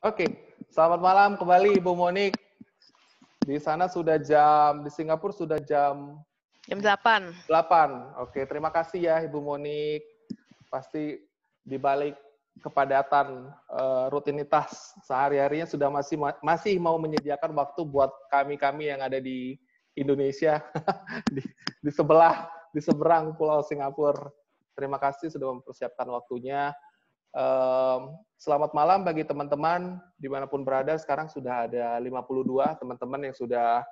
Oke, selamat malam kembali Ibu Monik. Di sana sudah jam, di Singapura sudah jam Jam 8. 8. Oke, terima kasih ya Ibu Monik. Pasti dibalik kepadatan uh, rutinitas sehari-harinya sudah masih masih mau menyediakan waktu buat kami-kami yang ada di Indonesia di, di sebelah di seberang pulau Singapura. Terima kasih sudah mempersiapkan waktunya. Um, selamat malam bagi teman-teman dimanapun berada. Sekarang sudah ada 52 teman-teman yang sudah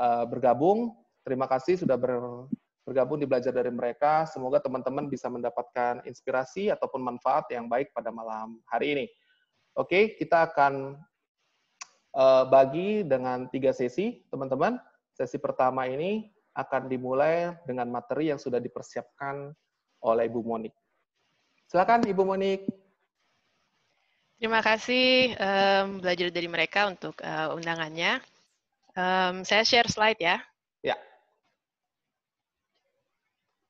uh, bergabung. Terima kasih sudah ber, bergabung di belajar dari mereka. Semoga teman-teman bisa mendapatkan inspirasi ataupun manfaat yang baik pada malam hari ini. Oke, kita akan uh, bagi dengan tiga sesi, teman-teman. Sesi pertama ini akan dimulai dengan materi yang sudah dipersiapkan oleh Ibu Monik. Silakan Ibu Monik. Terima kasih um, belajar dari mereka untuk uh, undangannya. Um, saya share slide ya. Ya.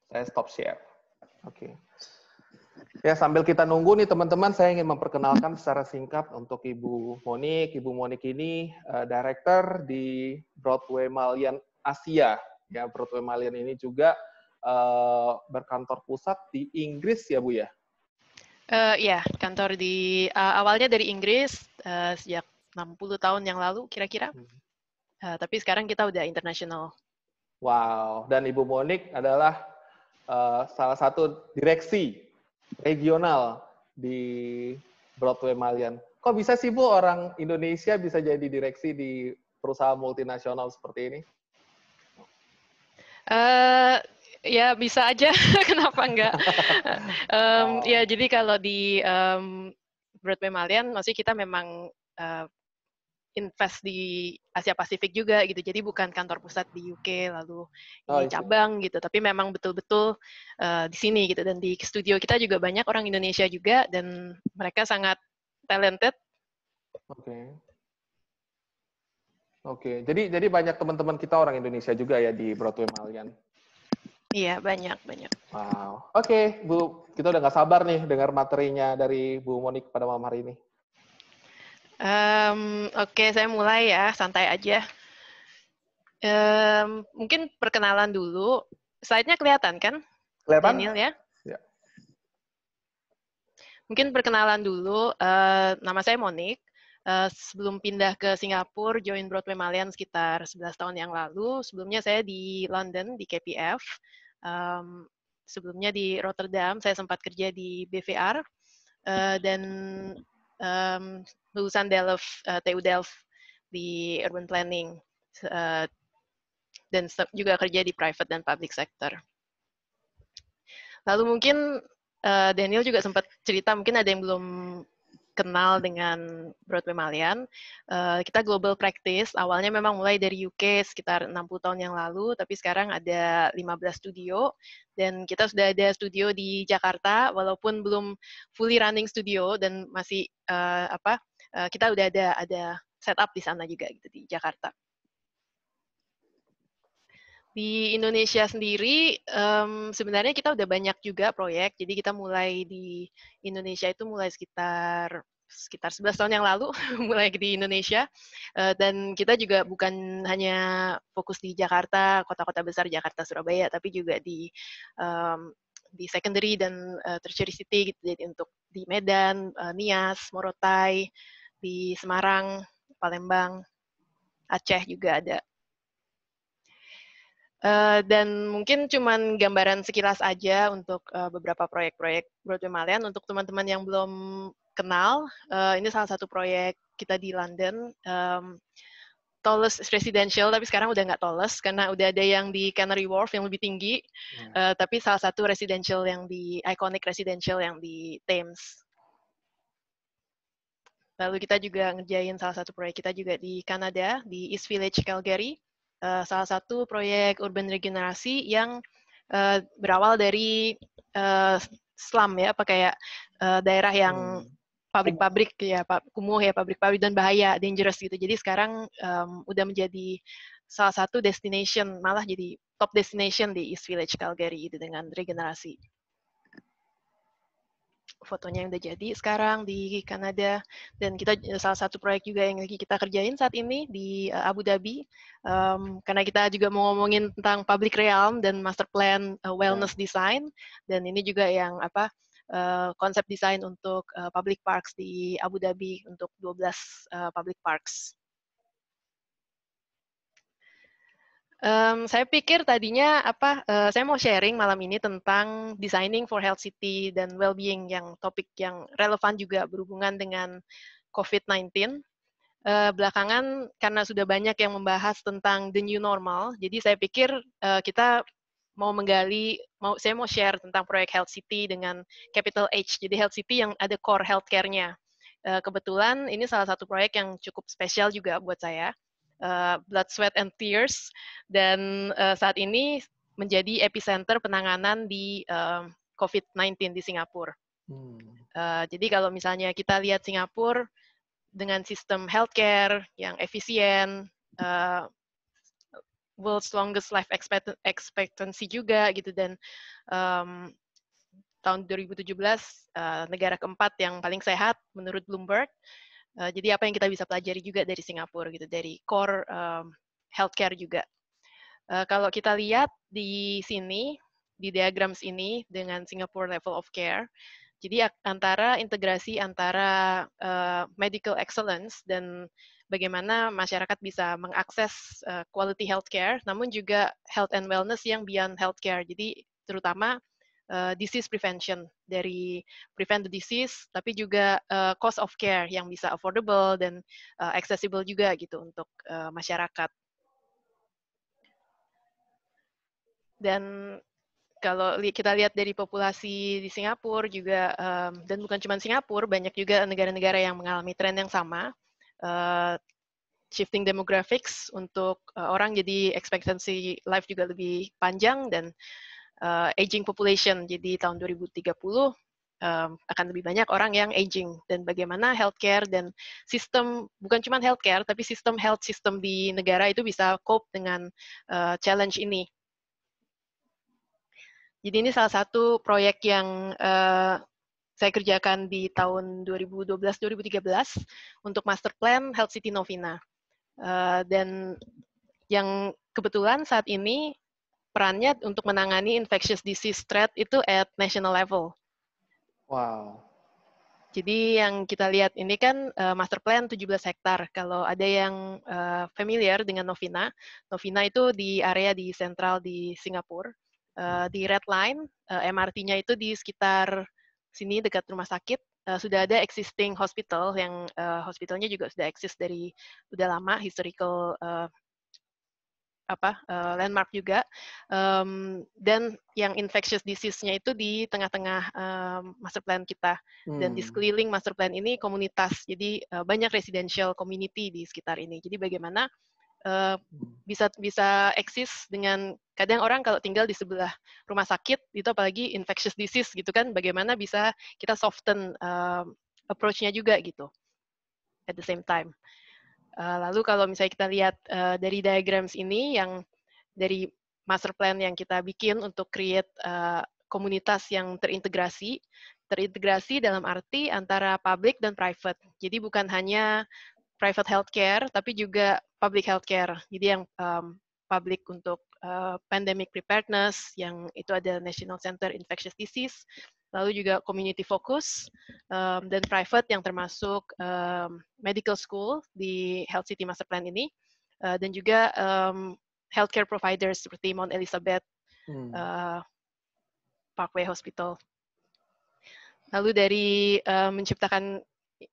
Saya stop share. Oke. Okay. Ya, sambil kita nunggu nih teman-teman, saya ingin memperkenalkan secara singkat untuk Ibu Monik. Ibu Monik ini uh, director di Broadway Malian Asia. Ya, Broadway Malian ini juga uh, berkantor pusat di Inggris ya, Bu ya? Uh, ya, kantor di uh, awalnya dari Inggris uh, sejak 60 tahun yang lalu kira-kira. Uh, tapi sekarang kita udah internasional. Wow, dan Ibu Monik adalah uh, salah satu direksi regional di Broadway Malian. Kok bisa sih Bu orang Indonesia bisa jadi direksi di perusahaan multinasional seperti ini? Uh, Ya bisa aja, kenapa enggak? um, Ya jadi kalau di um, Broad Mammalian, masih kita memang uh, invest di Asia Pasifik juga gitu. Jadi bukan kantor pusat di UK lalu oh, di cabang gitu, tapi memang betul-betul uh, di sini gitu dan di studio kita juga banyak orang Indonesia juga dan mereka sangat talented. Oke. Okay. Oke, okay. jadi jadi banyak teman-teman kita orang Indonesia juga ya di Broadway Malian. Iya, banyak, banyak. Wow. Oke, okay, Bu, kita udah nggak sabar nih dengar materinya dari Bu Monik pada malam hari ini. Um, Oke, okay, saya mulai ya, santai aja. Um, mungkin perkenalan dulu. Slide-nya kelihatan kan? Kelihatan. Daniel ya? ya. Mungkin perkenalan dulu. Uh, nama saya Monik. Eh, sebelum pindah ke Singapura, join Broadway Malian sekitar 11 tahun yang lalu. Sebelumnya saya di London, di KPF. Um, sebelumnya di Rotterdam, saya sempat kerja di BVR. Uh, eh, dan um, lulusan Delft, uh, eh, TU Delft di Urban Planning. Uh, dan juga kerja di private dan public sector. Lalu mungkin uh, Daniel juga sempat cerita, mungkin ada yang belum kenal dengan Broadway Malian. Uh, kita global practice, awalnya memang mulai dari UK sekitar 60 tahun yang lalu, tapi sekarang ada 15 studio, dan kita sudah ada studio di Jakarta, walaupun belum fully running studio, dan masih, uh, apa, uh, kita sudah ada, ada setup di sana juga, gitu, di Jakarta. Di Indonesia sendiri, um, sebenarnya kita udah banyak juga proyek. Jadi kita mulai di Indonesia itu mulai sekitar sekitar 11 tahun yang lalu mulai di Indonesia uh, dan kita juga bukan hanya fokus di Jakarta kota-kota besar Jakarta Surabaya tapi juga di um, di secondary dan uh, tertiary city gitu jadi untuk di Medan uh, Nias Morotai di Semarang Palembang Aceh juga ada Eh, dan mungkin cuman gambaran sekilas aja untuk uh, beberapa proyek-proyek Broadway Malian. Untuk teman-teman yang belum kenal, uh, ini salah satu proyek kita di London. Um, Tolles Residential, tapi sekarang udah nggak Tolles karena udah ada yang di Canary Wharf yang lebih tinggi. Hmm. Uh, tapi salah satu residential yang di iconic residential yang di Thames. Lalu kita juga ngerjain salah satu proyek kita juga di Kanada di East Village Calgary uh, salah satu proyek urban regenerasi yang uh, berawal dari uh, slum ya, apa kayak uh, daerah yang hmm. pabrik-pabrik ya, kumuh ya, pabrik-pabrik dan bahaya, dangerous gitu. Jadi sekarang um, udah menjadi salah satu destination, malah jadi top destination di East Village Calgary itu dengan regenerasi fotonya yang udah jadi sekarang di Kanada dan kita eh, salah satu proyek juga yang lagi kita kerjain saat ini di eh, Abu Dhabi um, karena kita juga mau ngomongin tentang public realm dan master plan uh, wellness design dan ini juga yang apa uh, konsep desain untuk uh, public parks di Abu Dhabi untuk 12 uh, public parks. Um, saya pikir tadinya apa uh, saya mau sharing malam ini tentang designing for health city dan well-being yang topik yang relevan juga berhubungan dengan COVID-19. Uh, eh, belakangan karena sudah banyak yang membahas tentang the new normal, jadi saya pikir uh, kita mau menggali, mau saya mau share tentang proyek Health City dengan Capital H, jadi Health City yang ada core healthcare-nya. Uh, kebetulan ini salah satu proyek yang cukup spesial juga buat saya Eh, blood, sweat, and tears. Dan uh, saat ini menjadi epicenter penanganan di uh, eh, COVID-19 di Singapura. Hmm. Uh, jadi kalau misalnya kita lihat Singapura dengan sistem healthcare yang efisien, uh, world's longest life expectancy juga gitu dan um, tahun 2017 uh, negara keempat yang paling sehat menurut Bloomberg Eh, jadi apa yang kita bisa pelajari juga dari Singapura gitu, dari core um, healthcare juga. Uh, kalau kita lihat di sini, di diagram ini dengan Singapore level of care, jadi antara integrasi antara uh, medical excellence dan bagaimana masyarakat bisa mengakses uh, quality healthcare, namun juga health and wellness yang beyond healthcare. Jadi terutama uh, disease prevention dari prevent the disease tapi juga uh, cost of care yang bisa affordable dan uh, accessible juga gitu untuk uh, masyarakat. Dan kalau li kita lihat dari populasi di Singapura juga um, dan bukan cuma Singapura banyak juga negara-negara yang mengalami tren yang sama uh, shifting demographics untuk orang jadi expectancy life juga lebih panjang dan uh, aging population. Jadi tahun 2030 um, akan lebih banyak orang yang aging dan bagaimana healthcare dan sistem bukan cuma healthcare tapi sistem health system di negara itu bisa cope dengan uh, challenge ini. Jadi ini salah satu proyek yang uh, saya kerjakan di tahun 2012-2013 untuk master plan Health City Novina. Uh, dan yang kebetulan saat ini perannya untuk menangani infectious disease threat itu at national level. Wow. Jadi yang kita lihat ini kan uh, master plan 17 hektar. Kalau ada yang uh, familiar dengan Novina, Novina itu di area di sentral di Singapura. Uh, di Red Line, uh, MRT-nya itu di sekitar sini dekat rumah sakit. Uh, sudah ada existing hospital yang uh, hospitalnya juga sudah eksis dari sudah lama historical uh, apa uh, landmark juga. Um, dan yang infectious disease-nya itu di tengah-tengah um, master plan kita hmm. dan di hmm. sekeliling master plan ini komunitas. Jadi uh, banyak residential community di sekitar ini. Jadi bagaimana uh, bisa bisa eksis dengan kadang orang kalau tinggal di sebelah rumah sakit itu apalagi infectious disease gitu kan bagaimana bisa kita soften uh, approach-nya juga gitu at the same time. Eh, lalu kalau misalnya kita lihat eh, dari diagrams ini yang dari master plan yang kita bikin untuk create eh, komunitas yang terintegrasi, terintegrasi dalam arti antara public dan private. Jadi bukan hanya private healthcare, tapi juga public healthcare. Jadi yang um, public untuk uh, pandemic preparedness, yang itu ada National Center Infectious Disease, lalu juga community focus um, dan private yang termasuk um, medical school di Health City Master Plan ini uh, dan juga um, healthcare providers seperti Mount Elizabeth hmm. uh, Parkway Hospital. Lalu dari uh, menciptakan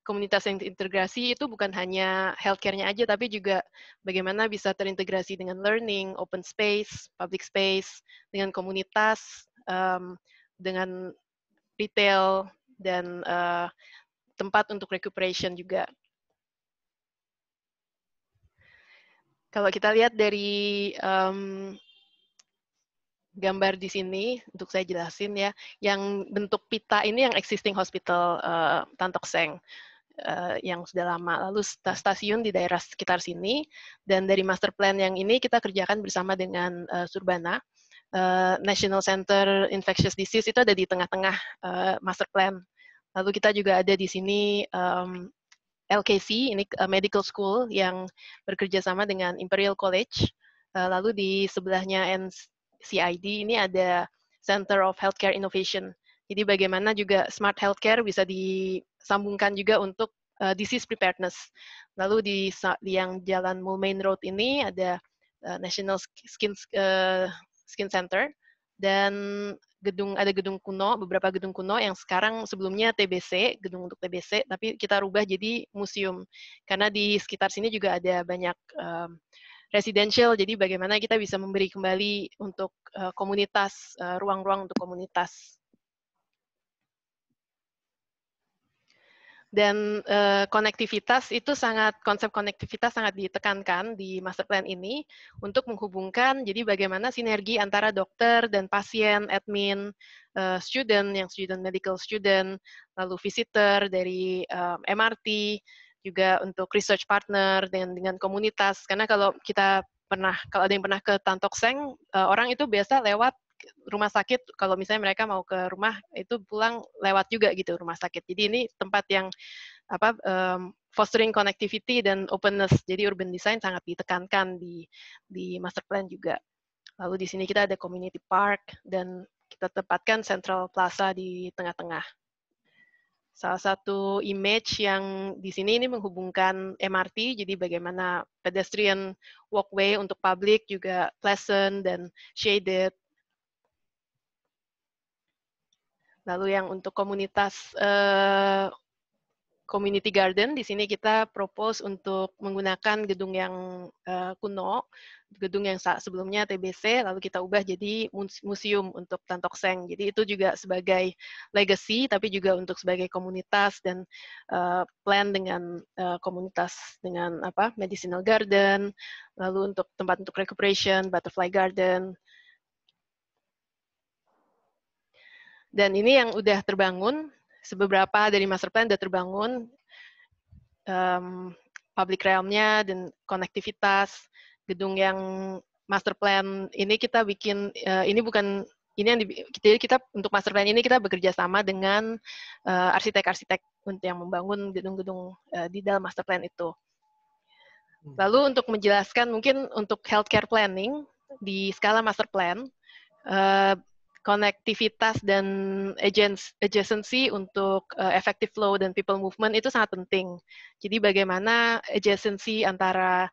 komunitas yang terintegrasi itu bukan hanya healthcare-nya aja, tapi juga bagaimana bisa terintegrasi dengan learning, open space, public space, dengan komunitas, um, dengan retail dan uh, tempat untuk recuperation juga. Kalau kita lihat dari um, gambar di sini, untuk saya jelasin ya, yang bentuk pita ini yang existing hospital uh, Seng uh, yang sudah lama. Lalu stasiun di daerah sekitar sini, dan dari master plan yang ini kita kerjakan bersama dengan uh, Surbana uh, National Center Infectious Disease itu ada di tengah-tengah uh, master plan. Lalu kita juga ada di sini um, LKC, ini eh, medical school yang bekerja sama dengan Imperial College. Uh, lalu di sebelahnya NCID ini ada Center of Healthcare Innovation. Jadi bagaimana juga smart healthcare bisa disambungkan juga untuk uh, disease preparedness. Lalu di, di yang jalan Mulmain Road ini ada uh, National Skin uh, Skin Center dan gedung ada gedung kuno, beberapa gedung kuno yang sekarang sebelumnya TBC, gedung untuk TBC, tapi kita rubah jadi museum. Karena di sekitar sini juga ada banyak um, residential, jadi bagaimana kita bisa memberi kembali untuk uh, komunitas, ruang-ruang uh, ruang -ruang untuk komunitas dan uh, konektivitas itu sangat konsep konektivitas sangat ditekankan di master plan ini untuk menghubungkan jadi bagaimana sinergi antara dokter dan pasien, admin, uh, student yang student medical student, lalu visitor dari um, eh, MRT juga untuk research partner dengan dengan komunitas karena kalau kita pernah kalau ada yang pernah ke Tantokseng uh, orang itu biasa lewat rumah sakit kalau misalnya mereka mau ke rumah itu pulang lewat juga gitu rumah sakit. Jadi ini tempat yang apa um, fostering connectivity dan openness. Jadi urban design sangat ditekankan di di master plan juga. Lalu di sini kita ada community park dan kita tempatkan Central Plaza di tengah-tengah. Salah satu image yang di sini ini menghubungkan MRT, jadi bagaimana pedestrian walkway untuk publik juga pleasant dan shaded, Lalu yang untuk komunitas uh, community garden di sini kita propose untuk menggunakan gedung yang uh, kuno, gedung yang sebelumnya TBC lalu kita ubah jadi museum untuk Tantok Seng. Jadi itu juga sebagai legacy tapi juga untuk sebagai komunitas dan uh, plan dengan uh, komunitas dengan apa medicinal garden, lalu untuk tempat untuk recuperation, butterfly garden, Dan ini yang udah terbangun, sebeberapa dari master plan udah terbangun, um, public realm-nya dan konektivitas, gedung yang master plan ini kita bikin, uh, ini bukan ini yang di, jadi kita untuk master plan ini kita bekerja sama dengan eh, arsitek-arsitek untuk yang membangun gedung-gedung uh, di dalam master plan itu. Hmm. Lalu untuk menjelaskan mungkin untuk healthcare planning di skala master plan, uh, konektivitas dan adjacency untuk uh, effective flow dan people movement itu sangat penting. Jadi bagaimana adjacency antara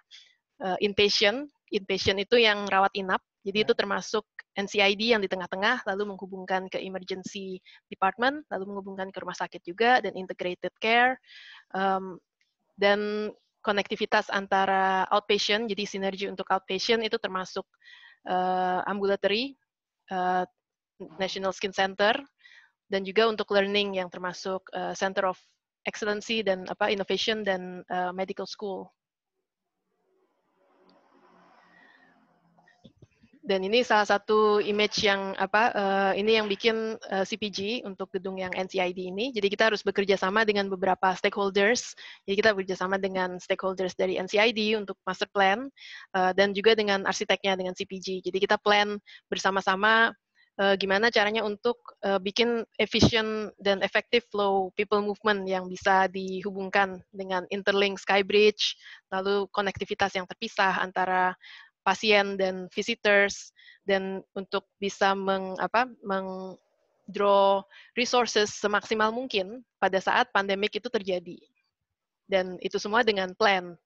uh, eh, inpatient, inpatient itu yang rawat inap, jadi ya. itu termasuk NCID yang di tengah-tengah, lalu menghubungkan ke emergency department, lalu menghubungkan ke rumah sakit juga, dan integrated care, um, dan konektivitas antara outpatient, jadi sinergi untuk outpatient itu termasuk uh, ambulatory, uh, National Skin Center dan juga untuk learning yang termasuk uh, Center of Excellency dan apa Innovation dan uh, Medical School. Dan ini salah satu image yang apa uh, ini yang bikin uh, CPG untuk gedung yang NCID ini. Jadi kita harus bekerja sama dengan beberapa stakeholders. Jadi kita bekerja sama dengan stakeholders dari NCID untuk master plan uh, dan juga dengan arsiteknya dengan CPG. Jadi kita plan bersama-sama uh, gimana caranya untuk uh, bikin efisien dan efektif flow people movement yang bisa dihubungkan dengan interlink skybridge, lalu konektivitas yang terpisah antara pasien dan visitors dan untuk bisa meng apa meng draw resources semaksimal mungkin pada saat pandemik itu terjadi. Dan itu semua dengan plan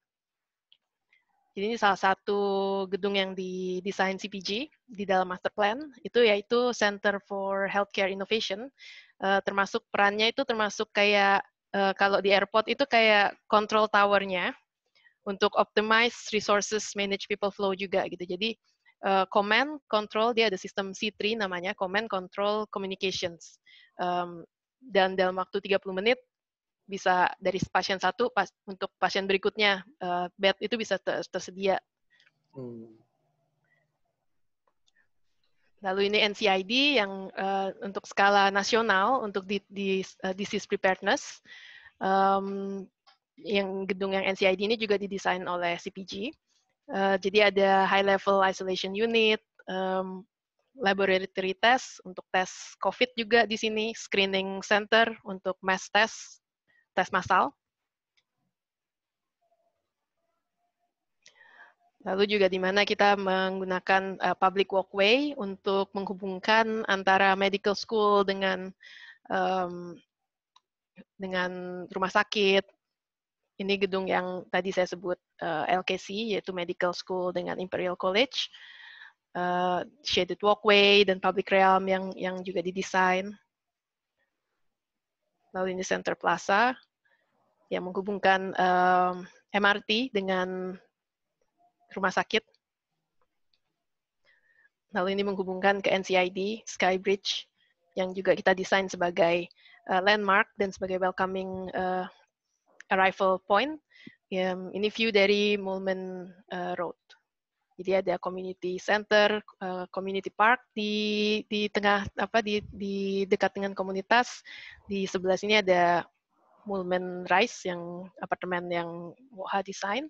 jadi ini salah satu gedung yang didesain CPG di dalam master plan itu yaitu Center for Healthcare Innovation. Uh, termasuk perannya itu termasuk kayak uh, kalau di airport itu kayak control towernya untuk optimize resources, manage people flow juga gitu. Jadi uh, command control dia ada sistem C3 namanya command control communications. Um, dan dalam waktu 30 menit bisa dari pasien satu pas, untuk pasien berikutnya uh, bed itu bisa ter, tersedia. Hmm. Lalu ini NCID yang uh, untuk skala nasional untuk di, di uh, disease preparedness um, yang gedung yang NCID ini juga didesain oleh CPG. Uh, jadi ada high level isolation unit, um, laboratory test untuk tes COVID juga di sini, screening center untuk mass test tes massal. Lalu juga di mana kita menggunakan uh, public walkway untuk menghubungkan antara medical school dengan um, dengan rumah sakit. Ini gedung yang tadi saya sebut uh, eh, LKC, yaitu Medical School dengan Imperial College. Uh, shaded walkway dan public realm yang yang juga didesain. Lalu ini Center Plaza, yang menghubungkan uh, eh, MRT dengan rumah sakit. Lalu ini menghubungkan ke NCID, Skybridge, yang juga kita desain sebagai uh, landmark dan sebagai welcoming uh, arrival point. Um, ini view dari Mulman uh, Road. Jadi ada community center, uh, community park di di tengah apa di di dekat dengan komunitas. Di sebelah sini ada Mulman Rice yang apartemen yang Woha desain.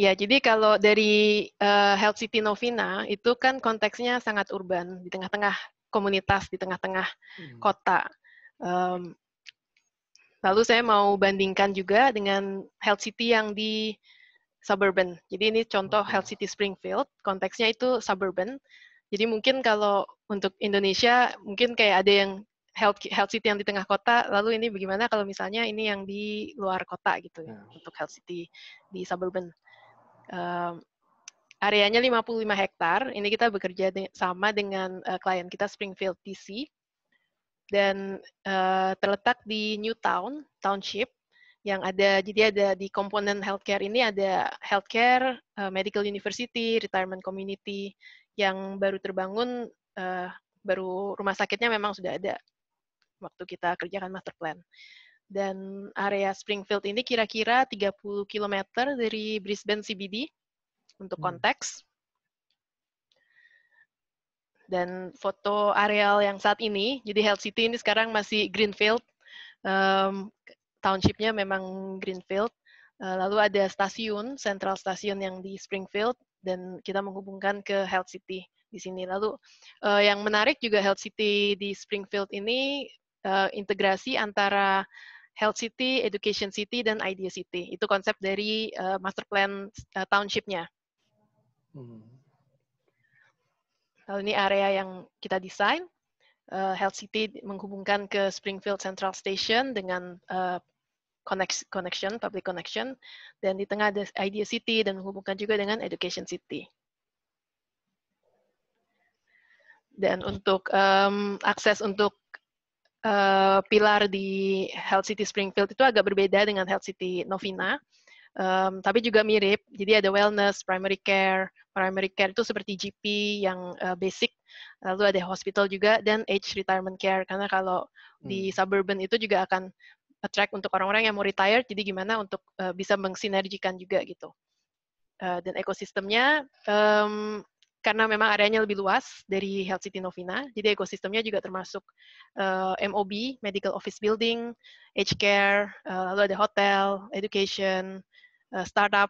Ya, jadi kalau dari uh, Health City Novina itu kan konteksnya sangat urban di tengah-tengah komunitas, di tengah-tengah hmm. kota. Um, lalu saya mau bandingkan juga dengan Health City yang di suburban. Jadi ini contoh Health City Springfield, konteksnya itu suburban. Jadi mungkin kalau untuk Indonesia mungkin kayak ada yang health health city yang di tengah kota, lalu ini bagaimana kalau misalnya ini yang di luar kota gitu ya, hmm. untuk health city di suburban. Um, areanya 55 hektar. Ini kita bekerja de sama dengan uh, klien kita Springfield DC dan uh, terletak di New Town Township yang ada jadi ada di komponen healthcare ini ada healthcare, uh, medical university, retirement community, yang baru terbangun uh, baru rumah sakitnya memang sudah ada waktu kita kerjakan master plan. Dan area Springfield ini kira-kira 30 km dari Brisbane CBD untuk hmm. konteks. Dan foto areal yang saat ini, jadi Health City ini sekarang masih Greenfield. Um, townshipnya memang Greenfield. Uh, lalu ada stasiun, Central Station yang di Springfield dan kita menghubungkan ke Health City di sini. Lalu uh, yang menarik juga Health City di Springfield ini uh, integrasi antara Health City, Education City, dan Idea City. Itu konsep dari uh, master plan uh, township-nya. Hmm. Lalu ini area yang kita desain. Uh, Health City menghubungkan ke Springfield Central Station dengan uh, connection, public connection, dan di tengah ada idea city dan menghubungkan juga dengan education city. Dan untuk um, akses untuk uh, pilar di Health City Springfield itu agak berbeda dengan Health City Novina, um, tapi juga mirip. Jadi ada wellness, primary care, primary care itu seperti GP yang uh, basic, lalu ada hospital juga dan age retirement care karena kalau di hmm. suburban itu juga akan attract untuk orang-orang yang mau retire, jadi gimana untuk uh, bisa mengsinergikan juga gitu. Uh, dan ekosistemnya, um, karena memang areanya lebih luas dari Health City Novina, jadi ekosistemnya juga termasuk uh, eh, MOB, Medical Office Building, Aged Care, uh, lalu ada hotel, education, uh, startup,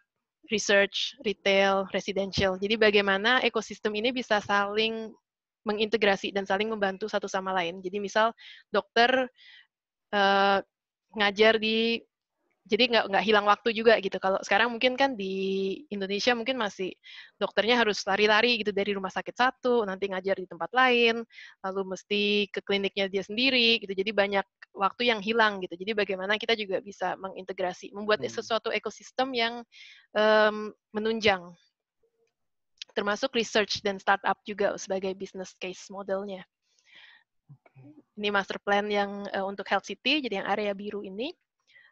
research, retail, residential. Jadi bagaimana ekosistem ini bisa saling mengintegrasi dan saling membantu satu sama lain. Jadi misal dokter uh, ngajar di jadi nggak nggak hilang waktu juga gitu. Kalau sekarang mungkin kan di Indonesia mungkin masih dokternya harus lari-lari gitu dari rumah sakit satu, nanti ngajar di tempat lain, lalu mesti ke kliniknya dia sendiri gitu. Jadi banyak waktu yang hilang gitu. Jadi bagaimana kita juga bisa mengintegrasi, membuat hmm. sesuatu ekosistem yang um, menunjang, termasuk research dan startup juga sebagai business case modelnya. Ini master plan yang uh, untuk Health City, jadi yang area biru ini.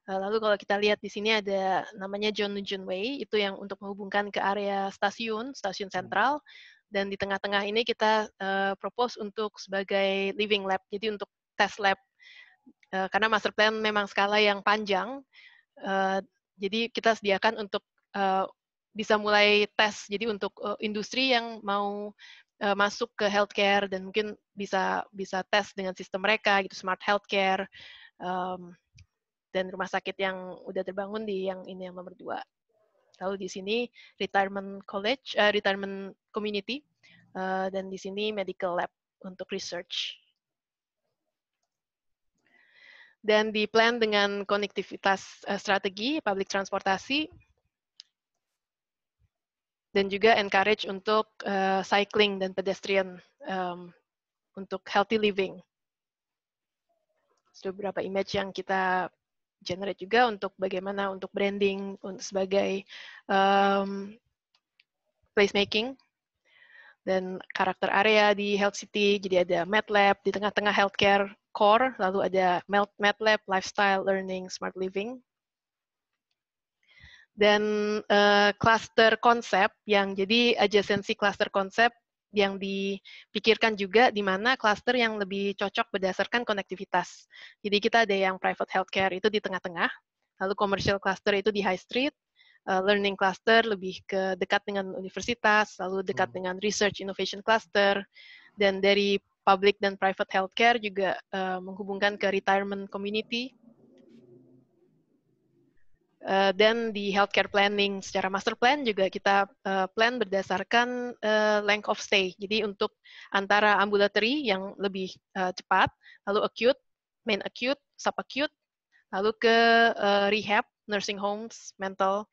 Uh, lalu kalau kita lihat di sini ada namanya John Nujun Way, itu yang untuk menghubungkan ke area stasiun, stasiun sentral. Dan di tengah-tengah ini kita uh, propose untuk sebagai living lab, jadi untuk test lab. Uh, karena master plan memang skala yang panjang, uh, jadi kita sediakan untuk uh, bisa mulai tes. Jadi untuk uh, industri yang mau uh, masuk ke healthcare dan mungkin bisa bisa tes dengan sistem mereka gitu smart healthcare um, dan rumah sakit yang udah terbangun di yang ini yang nomor dua. Lalu di sini retirement college, uh, retirement community, uh, dan di sini medical lab untuk research. Dan di plan dengan konektivitas uh, strategi public transportasi, dan juga encourage untuk uh, cycling dan pedestrian um, untuk healthy living. Sudah beberapa image yang kita generate juga untuk bagaimana untuk branding untuk sebagai um, placemaking dan karakter area di health city. Jadi ada MATLAB di tengah-tengah healthcare core, lalu ada MATLAB lifestyle learning smart living dan uh, cluster konsep yang jadi adjacency cluster konsep yang dipikirkan juga di mana cluster yang lebih cocok berdasarkan konektivitas. Jadi kita ada yang private healthcare itu di tengah-tengah, lalu commercial cluster itu di high street, uh, learning cluster lebih ke dekat dengan universitas, lalu dekat hmm. dengan research innovation cluster, dan dari public dan private healthcare juga uh, menghubungkan ke retirement community, Eh, dan di healthcare planning secara master plan juga kita uh, plan berdasarkan uh, length of stay. Jadi untuk antara ambulatory yang lebih uh, cepat, lalu acute, main acute, subacute, lalu ke uh, rehab, nursing homes, mental.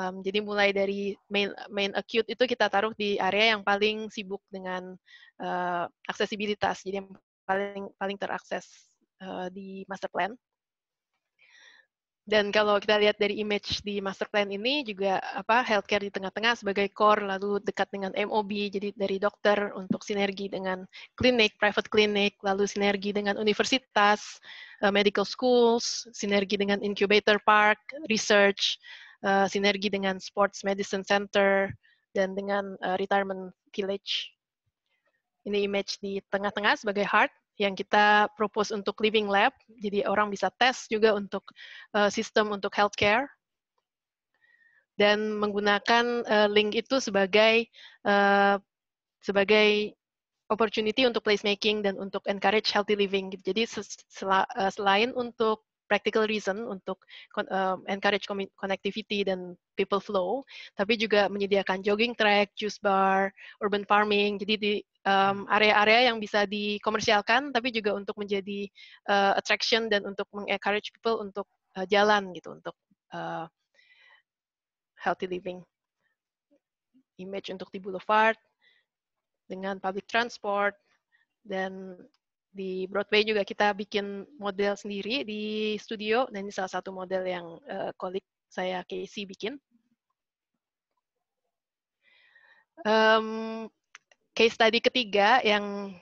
Um, jadi mulai dari main main acute itu kita taruh di area yang paling sibuk dengan uh, aksesibilitas. Jadi yang paling paling terakses uh, di master plan. Dan kalau kita lihat dari image di master plan ini juga apa healthcare di tengah-tengah sebagai core lalu dekat dengan MOB jadi dari dokter untuk sinergi dengan klinik, private klinik, lalu sinergi dengan universitas, eh, medical schools, sinergi dengan incubator park, research, eh, sinergi dengan sports medicine center dan dengan eh, retirement village. Ini image di tengah-tengah sebagai heart yang kita propose untuk living lab. Jadi orang bisa tes juga untuk uh, sistem untuk healthcare dan menggunakan uh, link itu sebagai uh, sebagai opportunity untuk placemaking dan untuk encourage healthy living. Gitu. Jadi sel selain untuk practical reason untuk uh, encourage connectivity dan people flow, tapi juga menyediakan jogging track, juice bar, urban farming, jadi di area area-area yang bisa dikomersialkan, tapi juga untuk menjadi uh, attraction dan untuk mengencourage people untuk uh, jalan gitu, untuk uh, healthy living. Image untuk di boulevard dengan public transport dan di Broadway juga kita bikin model sendiri di studio dan ini salah satu model yang uh, eh, kolik saya Casey bikin. Um, case tadi ketiga yang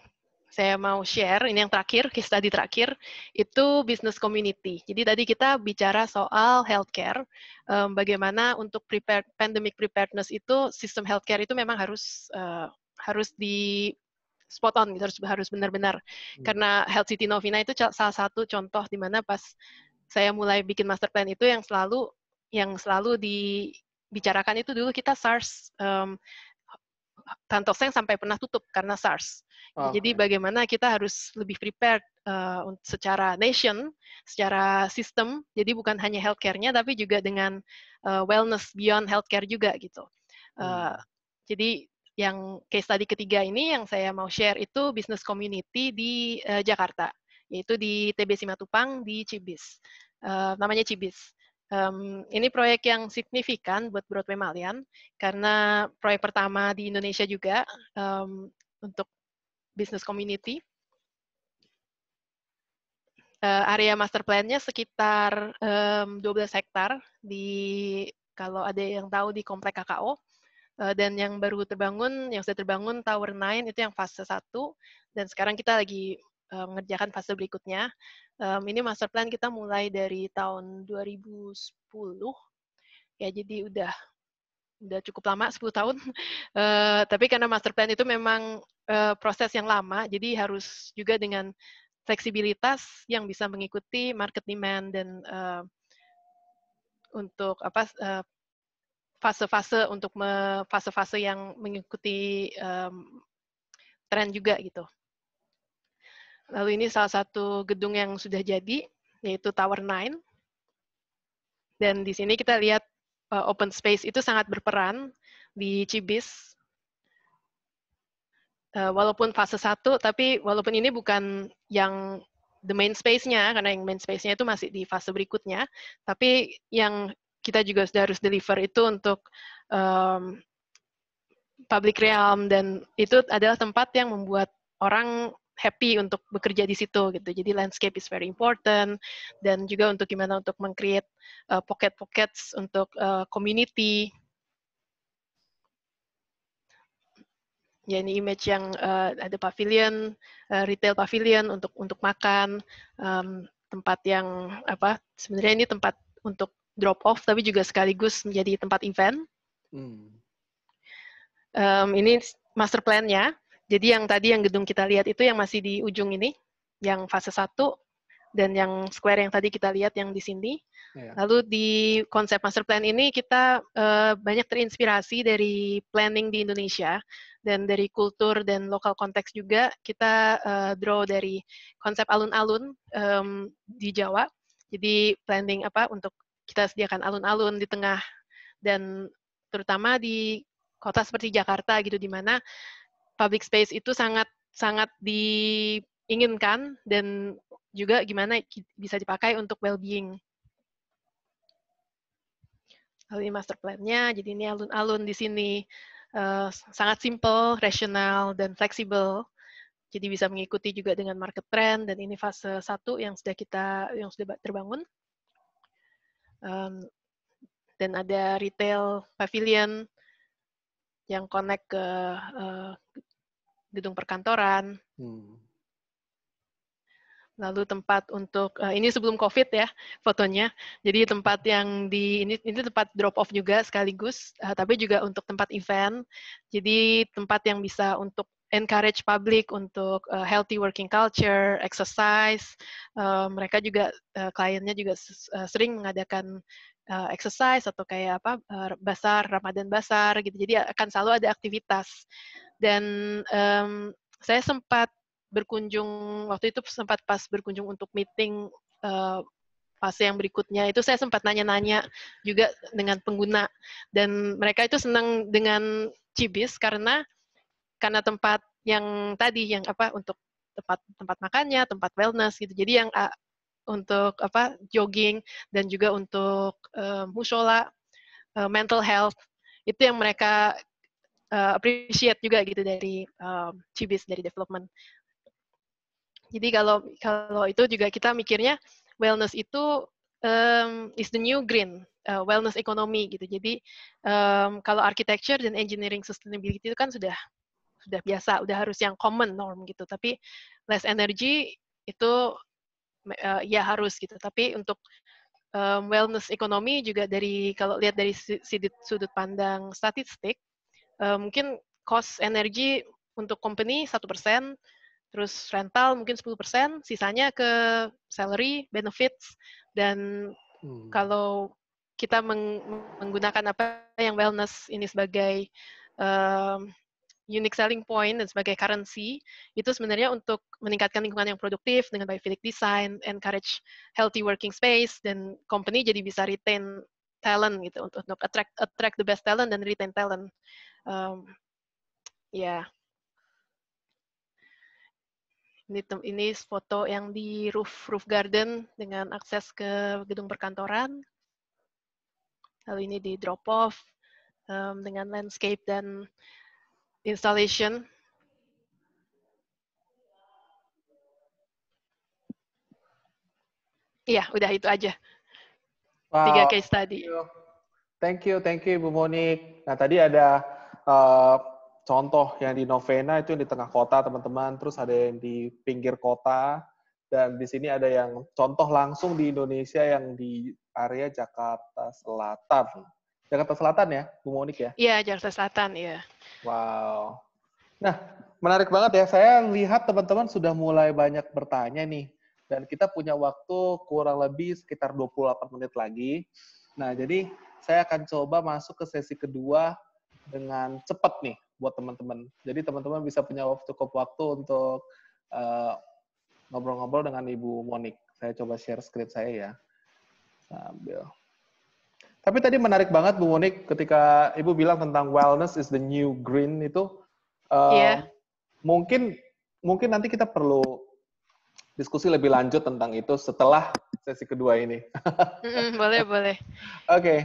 saya mau share, ini yang terakhir, case tadi terakhir, itu business community. Jadi tadi kita bicara soal healthcare, um, bagaimana untuk prepare, pandemic preparedness itu, sistem healthcare itu memang harus uh, harus di spot on gitu harus harus benar-benar hmm. karena Health City Novina itu salah satu contoh di mana pas saya mulai bikin master plan itu yang selalu yang selalu dibicarakan itu dulu kita SARS um, sampai pernah tutup karena SARS. Oh, Jadi bagaimana kita harus lebih prepared uh, secara nation, secara sistem. Jadi bukan hanya healthcare-nya tapi juga dengan uh, wellness beyond healthcare juga gitu. Uh, hmm. Eh, jadi yang case tadi ketiga ini yang saya mau share itu bisnis community di uh, Jakarta, yaitu di TB Simatupang di Cibis. Uh, namanya Cibis. Um, ini proyek yang signifikan buat Broadway Malian karena proyek pertama di Indonesia juga um, untuk bisnis community. Uh, area master plan-nya sekitar um, 12 hektar di kalau ada yang tahu di komplek KKO. Eh, dan yang baru terbangun, yang sudah terbangun Tower 9 itu yang fase 1 dan sekarang kita lagi eh, mengerjakan fase berikutnya. Um, ini master plan kita mulai dari tahun 2010. Ya, jadi udah udah cukup lama 10 tahun. Uh, tapi karena master plan itu memang uh, proses yang lama, jadi harus juga dengan fleksibilitas yang bisa mengikuti market demand dan uh, untuk apa uh, fase-fase untuk fase-fase yang mengikuti um, tren juga gitu. Lalu ini salah satu gedung yang sudah jadi yaitu Tower 9. Dan di sini kita lihat uh, open space itu sangat berperan di Cibis. Uh, walaupun fase 1 tapi walaupun ini bukan yang the main space-nya, karena yang main space-nya itu masih di fase berikutnya, tapi yang kita juga sudah harus deliver itu untuk um, public realm dan itu adalah tempat yang membuat orang happy untuk bekerja di situ gitu. Jadi landscape is very important dan juga untuk gimana untuk mengcreate uh, eh, pocket pockets untuk uh, community. Ya ini image yang uh, ada pavilion, uh, retail pavilion untuk untuk makan, um, tempat yang apa? Sebenarnya ini tempat untuk drop off tapi juga sekaligus menjadi tempat event. Hmm. Um, ini master plan-nya. Jadi yang tadi yang gedung kita lihat itu yang masih di ujung ini, yang fase 1 dan yang square yang tadi kita lihat yang di sini. Yeah. Lalu di konsep master plan ini kita uh, banyak terinspirasi dari planning di Indonesia dan dari kultur dan lokal konteks juga kita uh, draw dari konsep alun-alun um, di Jawa. Jadi planning apa untuk kita sediakan alun-alun di tengah dan terutama di kota seperti Jakarta gitu di mana public space itu sangat sangat diinginkan dan juga gimana bisa dipakai untuk well-being. Lalu ini master plan-nya, jadi ini alun-alun di sini uh, sangat simple, rasional, dan fleksibel. Jadi bisa mengikuti juga dengan market trend dan ini fase satu yang sudah kita yang sudah terbangun um, dan ada retail pavilion yang connect ke uh, gedung perkantoran. Hmm. Lalu tempat untuk uh, ini sebelum COVID ya fotonya. Jadi tempat yang di ini ini tempat drop off juga sekaligus, uh, tapi juga untuk tempat event. Jadi tempat yang bisa untuk encourage public untuk uh, healthy working culture, exercise. Uh, mereka juga uh, kliennya juga sering mengadakan uh, exercise atau kayak apa uh, basar, Ramadan basar gitu. Jadi akan selalu ada aktivitas. Dan um, saya sempat berkunjung waktu itu sempat pas berkunjung untuk meeting uh, fase yang berikutnya itu saya sempat nanya-nanya juga dengan pengguna dan mereka itu senang dengan Cibis karena karena tempat yang tadi yang apa untuk tempat tempat makannya, tempat wellness gitu. Jadi yang uh, untuk apa jogging dan juga untuk uh, musola, uh, mental health itu yang mereka uh, appreciate juga gitu dari um, Cibis dari development. Jadi kalau kalau itu juga kita mikirnya wellness itu um, is the new green uh, wellness economy gitu. Jadi um, kalau architecture dan engineering sustainability itu kan sudah udah biasa, udah harus yang common norm gitu. Tapi less energy itu uh, ya harus gitu. Tapi untuk um, wellness ekonomi juga dari kalau lihat dari sudut, sudut pandang statistik, uh, mungkin cost energi untuk company satu persen, terus rental mungkin 10%, sisanya ke salary, benefits, dan hmm. kalau kita meng menggunakan apa yang wellness ini sebagai um, unique selling point dan sebagai currency itu sebenarnya untuk meningkatkan lingkungan yang produktif dengan biophilic design, encourage healthy working space dan company jadi bisa retain talent gitu untuk, untuk attract attract the best talent dan retain talent. Um, ya. Yeah. Ini ini foto yang di roof roof garden dengan akses ke gedung perkantoran. Lalu ini di drop off um, dengan landscape dan installation. Iya, udah itu aja. Wow. Tiga case tadi. Thank you, thank you Bu Monik. Nah, tadi ada uh, contoh yang di Novena itu yang di tengah kota, teman-teman. Terus ada yang di pinggir kota. Dan di sini ada yang contoh langsung di Indonesia yang di area Jakarta Selatan. Jakarta Selatan ya, Bu Monik ya? Iya, Jakarta Selatan, iya. Wow. Nah, menarik banget ya. Saya lihat teman-teman sudah mulai banyak bertanya nih. Dan kita punya waktu kurang lebih sekitar 28 menit lagi. Nah, jadi saya akan coba masuk ke sesi kedua dengan cepat nih buat teman-teman. Jadi teman-teman bisa punya waktu, cukup waktu untuk ngobrol eh, ngobrol-ngobrol dengan Ibu Monik. Saya coba share script saya ya. Sambil. Tapi tadi menarik banget Bu Monik ketika Ibu bilang tentang wellness is the new green itu uh, eh, yeah. mungkin mungkin nanti kita perlu diskusi lebih lanjut tentang itu setelah sesi kedua ini. mm, boleh boleh. Oke, okay.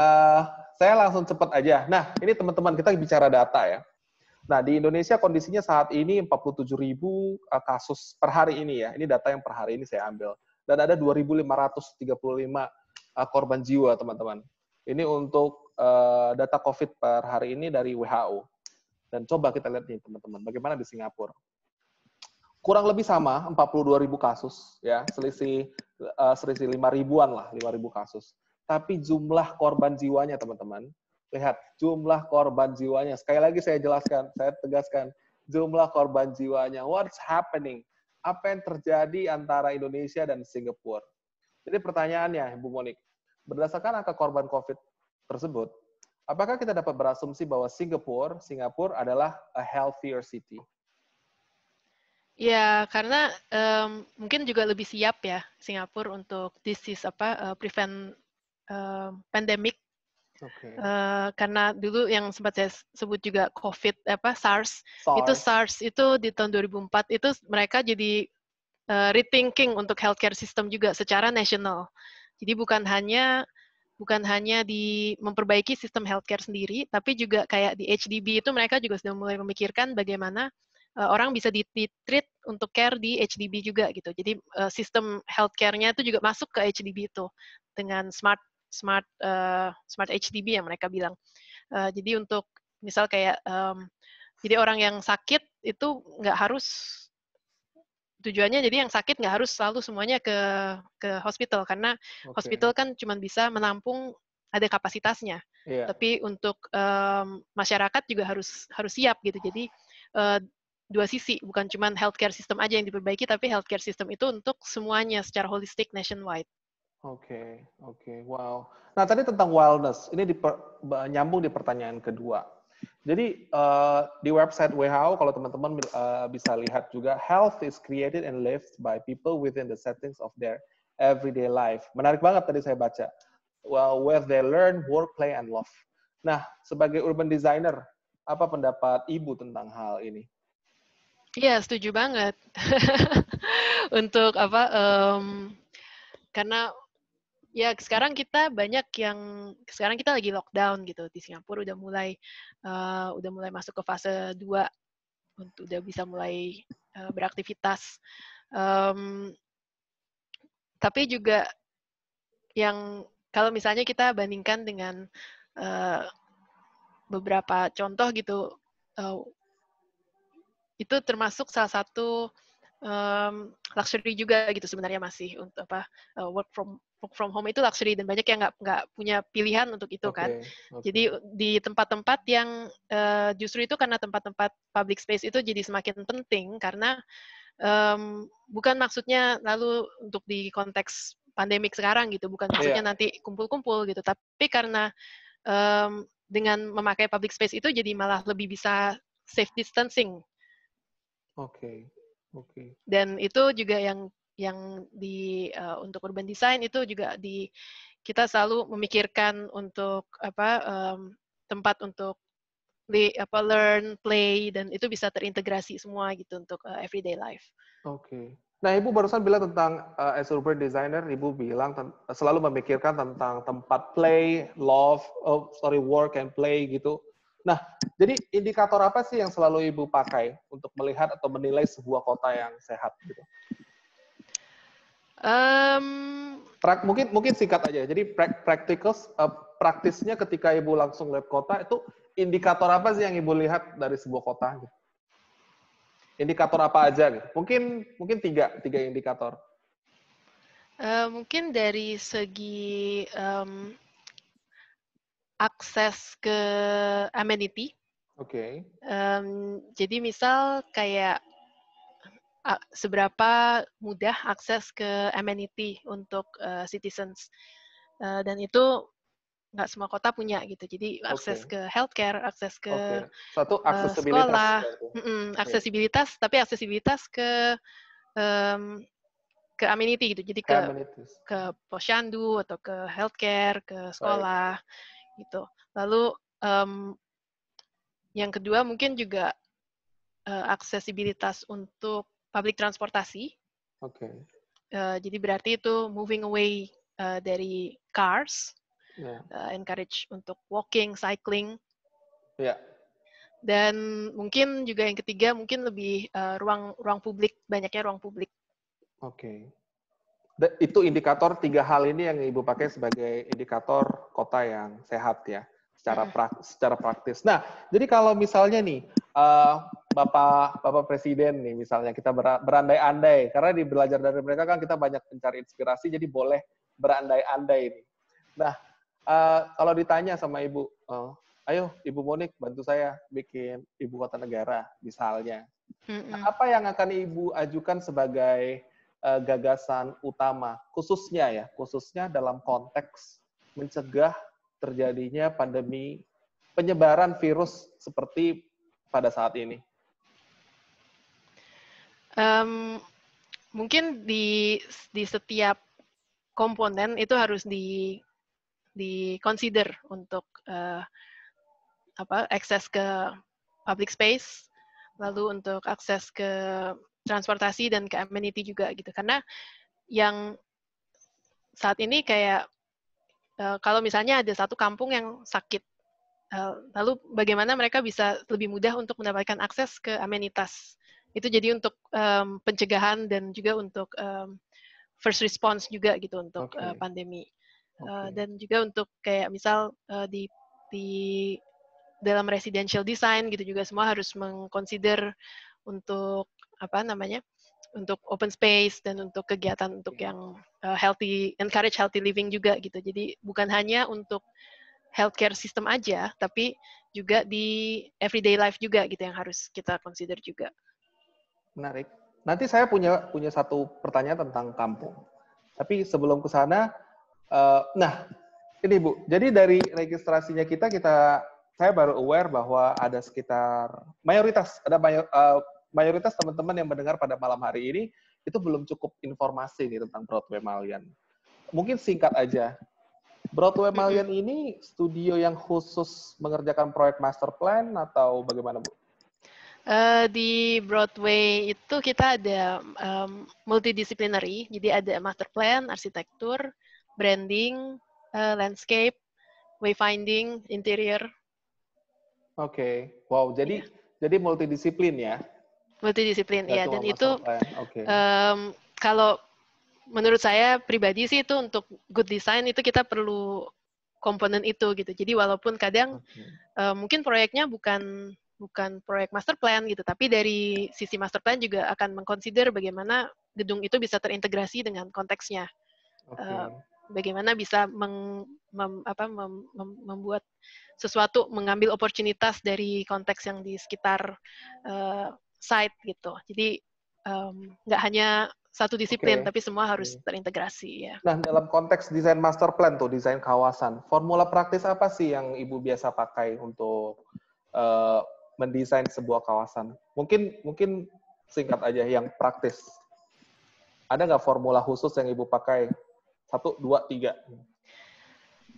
uh, eh, saya langsung cepat aja. Nah ini teman-teman kita bicara data ya. Nah di Indonesia kondisinya saat ini 47 ribu eh, kasus per hari ini ya. Ini data yang per hari ini saya ambil dan ada 2.535 Eh, korban jiwa, teman-teman. Ini untuk eh, data COVID per hari ini dari WHO. Dan coba kita lihat nih, teman-teman, bagaimana di Singapura. Kurang lebih sama, 42.000 kasus, ya, selisih uh, selisih 5 ribuan lah, 5 ribu kasus. Tapi jumlah korban jiwanya, teman-teman, lihat jumlah korban jiwanya. Sekali lagi saya jelaskan, saya tegaskan, jumlah korban jiwanya. What's happening? Apa yang terjadi antara Indonesia dan Singapura? Jadi pertanyaannya, ibu Monik, Berdasarkan angka korban COVID tersebut, apakah kita dapat berasumsi bahwa Singapura, Singapura adalah a healthier city? Ya, karena um, mungkin juga lebih siap ya Singapura untuk disease apa uh, prevent uh, pandemic. Okay. Uh, eh, karena dulu yang sempat saya sebut juga COVID apa SARS, SARS itu SARS itu di tahun 2004 itu mereka jadi uh, rethinking untuk healthcare system juga secara nasional. Jadi bukan hanya bukan hanya di memperbaiki sistem healthcare sendiri, tapi juga kayak di HDB itu mereka juga sudah mulai memikirkan bagaimana uh, orang bisa ditreat untuk care di HDB juga gitu. Jadi uh, sistem healthcare-nya itu juga masuk ke HDB itu dengan smart smart uh, smart HDB yang mereka bilang. Uh, jadi untuk misal kayak um, jadi orang yang sakit itu nggak harus tujuannya jadi yang sakit nggak harus selalu semuanya ke ke hospital karena okay. hospital kan cuma bisa menampung ada kapasitasnya. Yeah. Tapi untuk um, masyarakat juga harus harus siap gitu. Jadi uh, dua sisi, bukan cuma healthcare system aja yang diperbaiki, tapi healthcare system itu untuk semuanya secara holistik nationwide. Oke, okay, oke, okay. wow. Nah tadi tentang wellness, ini di nyambung di pertanyaan kedua jadi uh, di website WHO kalau teman-teman uh, bisa lihat juga health is created and lived by people within the settings of their everyday life. Menarik banget tadi saya baca. Well, where they learn, work, play, and love. Nah, sebagai urban designer, apa pendapat ibu tentang hal ini? Iya, setuju banget. Untuk apa? Um, karena ya sekarang kita banyak yang sekarang kita lagi lockdown gitu di Singapura udah mulai uh, udah mulai masuk ke fase 2 untuk udah bisa mulai uh, beraktivitas um, tapi juga yang kalau misalnya kita bandingkan dengan uh, beberapa contoh gitu uh, itu termasuk salah satu um, luxury juga gitu sebenarnya masih untuk apa uh, work from work from home itu luxury dan banyak yang nggak nggak punya pilihan untuk itu okay. kan. Okay. Jadi di tempat-tempat yang uh, justru itu karena tempat-tempat public space itu jadi semakin penting karena um, bukan maksudnya lalu untuk di konteks pandemik sekarang gitu, bukan iya. maksudnya yeah. nanti kumpul-kumpul gitu, tapi karena um, dengan memakai public space itu jadi malah lebih bisa safe distancing. Oke. Okay. Oke. Okay. Dan itu juga yang yang di uh, untuk urban design itu juga di kita selalu memikirkan untuk apa um, tempat untuk di apa learn play dan itu bisa terintegrasi semua gitu untuk uh, everyday life. Oke. Okay. Nah, Ibu barusan bilang tentang uh, as urban designer, Ibu bilang selalu memikirkan tentang tempat play, love, oh, sorry, work and play gitu. Nah, jadi indikator apa sih yang selalu Ibu pakai untuk melihat atau menilai sebuah kota yang sehat gitu? Um, pra, mungkin mungkin singkat aja. Jadi practicals uh, praktisnya ketika ibu langsung lihat kota itu indikator apa sih yang ibu lihat dari sebuah kota? Indikator apa aja? Gitu? Mungkin mungkin tiga tiga indikator. Uh, mungkin dari segi um, akses ke amenity. Oke. Okay. Um, jadi misal kayak seberapa mudah akses ke amenity untuk uh, citizens uh, dan itu nggak semua kota punya gitu jadi okay. akses ke healthcare akses ke okay. satu uh, sekolah mm -mm, aksesibilitas tapi aksesibilitas ke um, ke amenity gitu jadi ke ke, ke posyandu atau ke healthcare ke sekolah Baik. gitu lalu um, yang kedua mungkin juga uh, aksesibilitas untuk public transportasi. Oke. Okay. Uh, eh, jadi berarti itu moving away uh, dari cars, yeah. Ya. uh, encourage untuk walking, cycling. Ya. Yeah. Dan mungkin juga yang ketiga mungkin lebih uh, ruang ruang publik banyaknya ruang publik. Oke. Okay. Itu indikator tiga hal ini yang ibu pakai sebagai indikator kota yang sehat ya secara prak, secara praktis. Nah, jadi kalau misalnya nih uh, Bapak Bapak Presiden nih misalnya kita berandai-andai karena di belajar dari mereka kan kita banyak mencari inspirasi jadi boleh berandai-andai ini Nah, uh, kalau ditanya sama Ibu, oh, ayo Ibu Monik bantu saya bikin ibu kota negara misalnya. Nah, apa yang akan Ibu ajukan sebagai uh, gagasan utama khususnya ya, khususnya dalam konteks mencegah terjadinya pandemi penyebaran virus seperti pada saat ini? Um, mungkin di di setiap komponen itu harus di di consider untuk uh, apa akses ke public space lalu untuk akses ke transportasi dan ke amenity juga gitu karena yang saat ini kayak uh, kalau misalnya ada satu kampung yang sakit uh, lalu bagaimana mereka bisa lebih mudah untuk mendapatkan akses ke amenitas itu jadi untuk um, pencegahan dan juga untuk um, first response juga gitu untuk okay. uh, eh, pandemi. Eh, okay. Uh, dan juga untuk kayak misal uh, di di dalam residential design gitu juga semua harus mengconsider untuk apa namanya untuk open space dan untuk kegiatan untuk yang uh, healthy encourage healthy living juga gitu jadi bukan hanya untuk healthcare system aja tapi juga di everyday life juga gitu yang harus kita consider juga menarik. Nanti saya punya punya satu pertanyaan tentang kampung. Tapi sebelum ke sana, uh, nah ini Bu, jadi dari registrasinya kita kita saya baru aware bahwa ada sekitar mayoritas ada mayor, uh, eh, mayoritas teman-teman yang mendengar pada malam hari ini itu belum cukup informasi nih tentang Broadway Malian. Mungkin singkat aja. Broadway Malian ini studio yang khusus mengerjakan proyek master plan atau bagaimana Bu? Eh, di Broadway itu kita ada um, multidisciplinary, jadi ada master plan, arsitektur, branding, uh, landscape, wayfinding, interior. Oke, okay. wow. Jadi yeah. jadi multidisiplin ya? Multidisiplin, ya. Dan itu okay. um, kalau menurut saya pribadi sih itu untuk good design itu kita perlu komponen itu gitu. Jadi walaupun kadang okay. uh, eh, mungkin proyeknya bukan bukan proyek master plan gitu, tapi dari sisi master plan juga akan mengconsider bagaimana gedung itu bisa terintegrasi dengan konteksnya. Okay. Uh, eh, bagaimana bisa meng, mem, apa, mem, mem, membuat sesuatu mengambil oportunitas dari konteks yang di sekitar uh, site gitu. Jadi nggak um, hanya satu disiplin, okay. tapi semua harus okay. terintegrasi ya. Nah, dalam konteks desain master plan tuh, desain kawasan, formula praktis apa sih yang ibu biasa pakai untuk uh, mendesain sebuah kawasan? Mungkin mungkin singkat aja yang praktis. Ada nggak formula khusus yang ibu pakai? Satu, dua, tiga.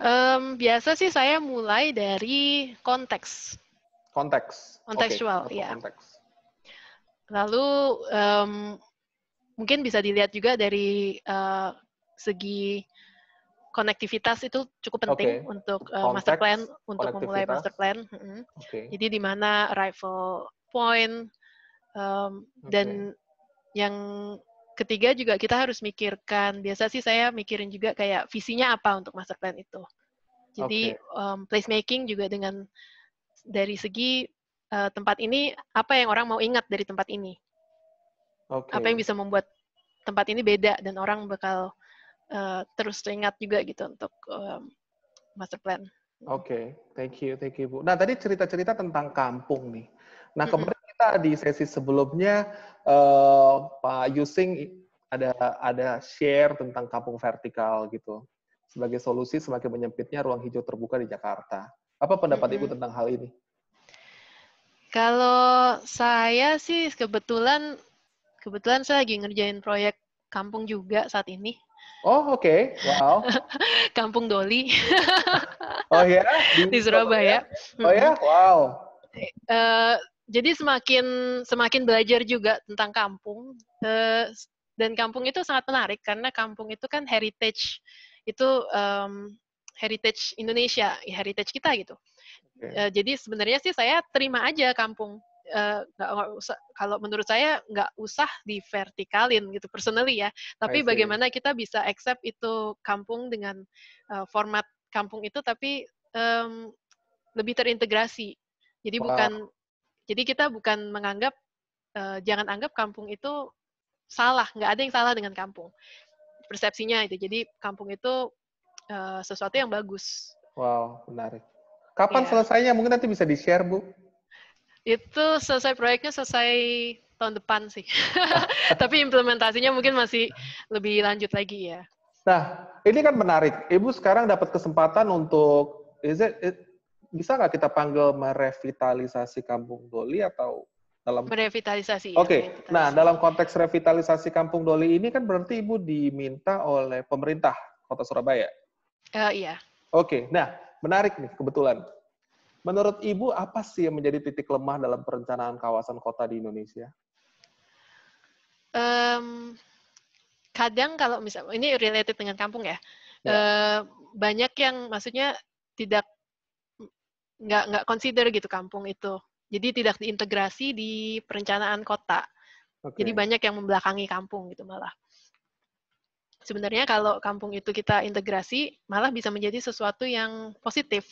Um, biasa sih saya mulai dari konteks. Konteks. Kontekstual, okay. ya. Konteks. Lalu um, mungkin bisa dilihat juga dari uh, segi konektivitas itu cukup penting okay. untuk uh, eh, Context, master plan untuk memulai master plan. Mm-hmm. Okay. Jadi di mana arrival point um, okay. dan yang ketiga juga kita harus mikirkan. Biasa sih saya mikirin juga kayak visinya apa untuk master plan itu. Jadi okay. um, placemaking juga dengan dari segi uh, tempat ini apa yang orang mau ingat dari tempat ini. Okay. Apa yang bisa membuat tempat ini beda dan orang bakal Eh, terus teringat juga gitu untuk um, master plan. Oke, okay. thank you, thank you Bu. Nah tadi cerita-cerita tentang kampung nih. Nah kemarin mm -hmm. kita di sesi sebelumnya uh, Pak Yusing ada ada share tentang kampung vertikal gitu sebagai solusi semakin menyempitnya ruang hijau terbuka di Jakarta. Apa pendapat mm -hmm. Ibu tentang hal ini? Kalau saya sih kebetulan kebetulan saya lagi ngerjain proyek kampung juga saat ini. Oh oke, okay. wow. Kampung Doli. oh ya? Di, di Surabaya. Oh ya, wow. Uh, jadi semakin semakin belajar juga tentang kampung uh, dan kampung itu sangat menarik karena kampung itu kan heritage itu um, heritage Indonesia, heritage kita gitu. Okay. Uh, eh, jadi sebenarnya sih saya terima aja kampung uh, usah, kalau menurut saya nggak usah divertikalin gitu personally ya tapi bagaimana kita bisa accept itu kampung dengan uh, format kampung itu tapi um, lebih terintegrasi jadi wow. bukan jadi kita bukan menganggap uh, jangan anggap kampung itu salah nggak ada yang salah dengan kampung persepsinya itu jadi kampung itu uh, sesuatu yang bagus wow menarik kapan yeah. selesainya mungkin nanti bisa di share bu itu selesai proyeknya selesai tahun depan sih. Tapi implementasinya mungkin masih lebih lanjut lagi ya. Nah, ini kan menarik. Ibu sekarang dapat kesempatan untuk is it, it, bisa nggak kita panggil merevitalisasi Kampung Doli atau dalam merevitalisasi. Ya, Oke. Okay. Ya, nah, dalam konteks revitalisasi Kampung Doli ini kan berarti Ibu diminta oleh pemerintah Kota Surabaya. Uh, iya. Oke. Okay. Nah, menarik nih kebetulan Menurut Ibu, apa sih yang menjadi titik lemah dalam perencanaan kawasan kota di Indonesia? Um, kadang kalau misalnya, ini related dengan kampung ya, ya. Uh, banyak yang maksudnya tidak nggak nggak consider gitu kampung itu. Jadi tidak diintegrasi di perencanaan kota. Okay. Jadi banyak yang membelakangi kampung gitu malah. Sebenarnya kalau kampung itu kita integrasi, malah bisa menjadi sesuatu yang positif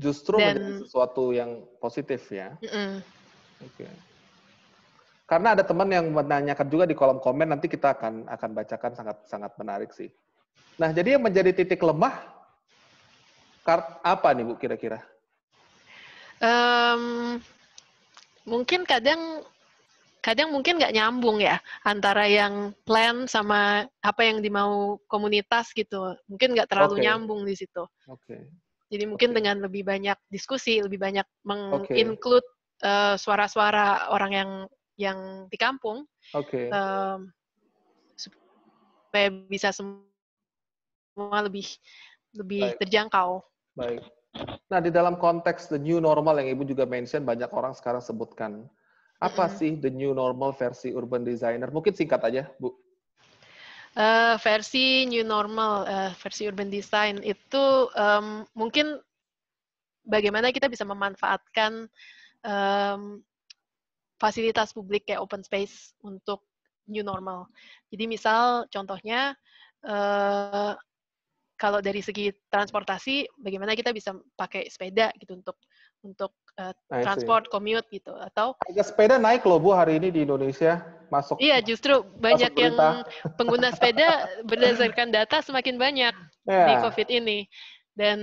justru Dan, menjadi sesuatu yang positif ya. Mm Oke. Okay. Karena ada teman yang menanyakan juga di kolom komen nanti kita akan akan bacakan sangat sangat menarik sih. Nah, jadi yang menjadi titik lemah apa nih Bu kira-kira? Um, mungkin kadang kadang mungkin nggak nyambung ya antara yang plan sama apa yang dimau komunitas gitu mungkin nggak terlalu okay. nyambung di situ. Oke. Okay. Jadi mungkin okay. dengan lebih banyak diskusi, lebih banyak menginclude okay. uh, eh, suara-suara orang yang yang di kampung, okay. um, supaya bisa semua lebih lebih Baik. terjangkau. Baik. Nah, di dalam konteks the new normal yang Ibu juga mention banyak orang sekarang sebutkan. Apa sih the new normal versi urban designer? Mungkin singkat aja, Bu. Uh, versi new normal, uh, versi urban design itu um, mungkin bagaimana kita bisa memanfaatkan um, fasilitas publik kayak open space untuk new normal. Jadi misal contohnya uh, kalau dari segi transportasi, bagaimana kita bisa pakai sepeda gitu untuk untuk uh, transport commute gitu atau harga sepeda naik loh bu hari ini di Indonesia masuk iya justru banyak yang pengguna sepeda berdasarkan data semakin banyak yeah. di COVID ini dan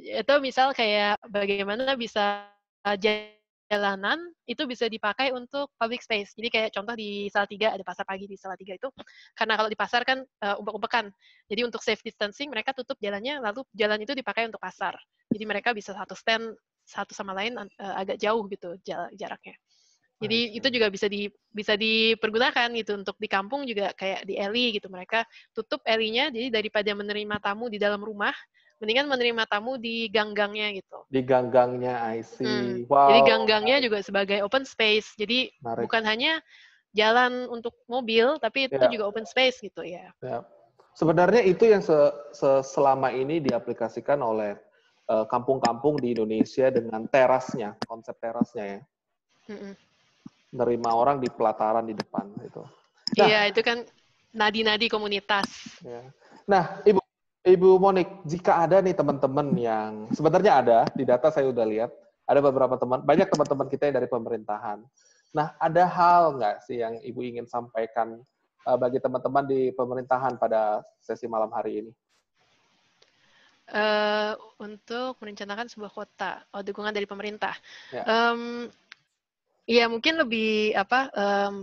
itu misal kayak bagaimana bisa jalanan itu bisa dipakai untuk public space. Jadi kayak contoh di Salatiga ada pasar pagi di Salatiga itu karena kalau di pasar kan uh, eh, umpekan Jadi untuk safe distancing mereka tutup jalannya lalu jalan itu dipakai untuk pasar. Jadi mereka bisa satu stand satu sama lain uh, agak jauh gitu jaraknya. Jadi itu juga bisa di bisa dipergunakan gitu untuk di kampung juga kayak di Eli gitu mereka tutup Elinya jadi daripada menerima tamu di dalam rumah mendingan menerima tamu di gang-gangnya gitu. Di gang-gangnya I see. Hmm. Wow. Jadi gang-gangnya juga sebagai open space. Jadi bukan hanya jalan untuk mobil tapi itu yeah. juga open space gitu ya. Yeah. Sebenarnya itu yang se -se selama ini diaplikasikan oleh Eh, kampung-kampung di Indonesia dengan terasnya, konsep terasnya ya. mm Nerima orang di pelataran di depan itu. Nah, iya, itu kan nadi-nadi komunitas. Ya. Nah, Ibu Ibu Monik, jika ada nih teman-teman yang sebenarnya ada di data saya udah lihat, ada beberapa teman, banyak teman-teman kita yang dari pemerintahan. Nah, ada hal nggak sih yang Ibu ingin sampaikan eh, bagi teman-teman di pemerintahan pada sesi malam hari ini? uh, untuk merencanakan sebuah kota oh dukungan dari pemerintah ya, um, ya mungkin lebih apa um,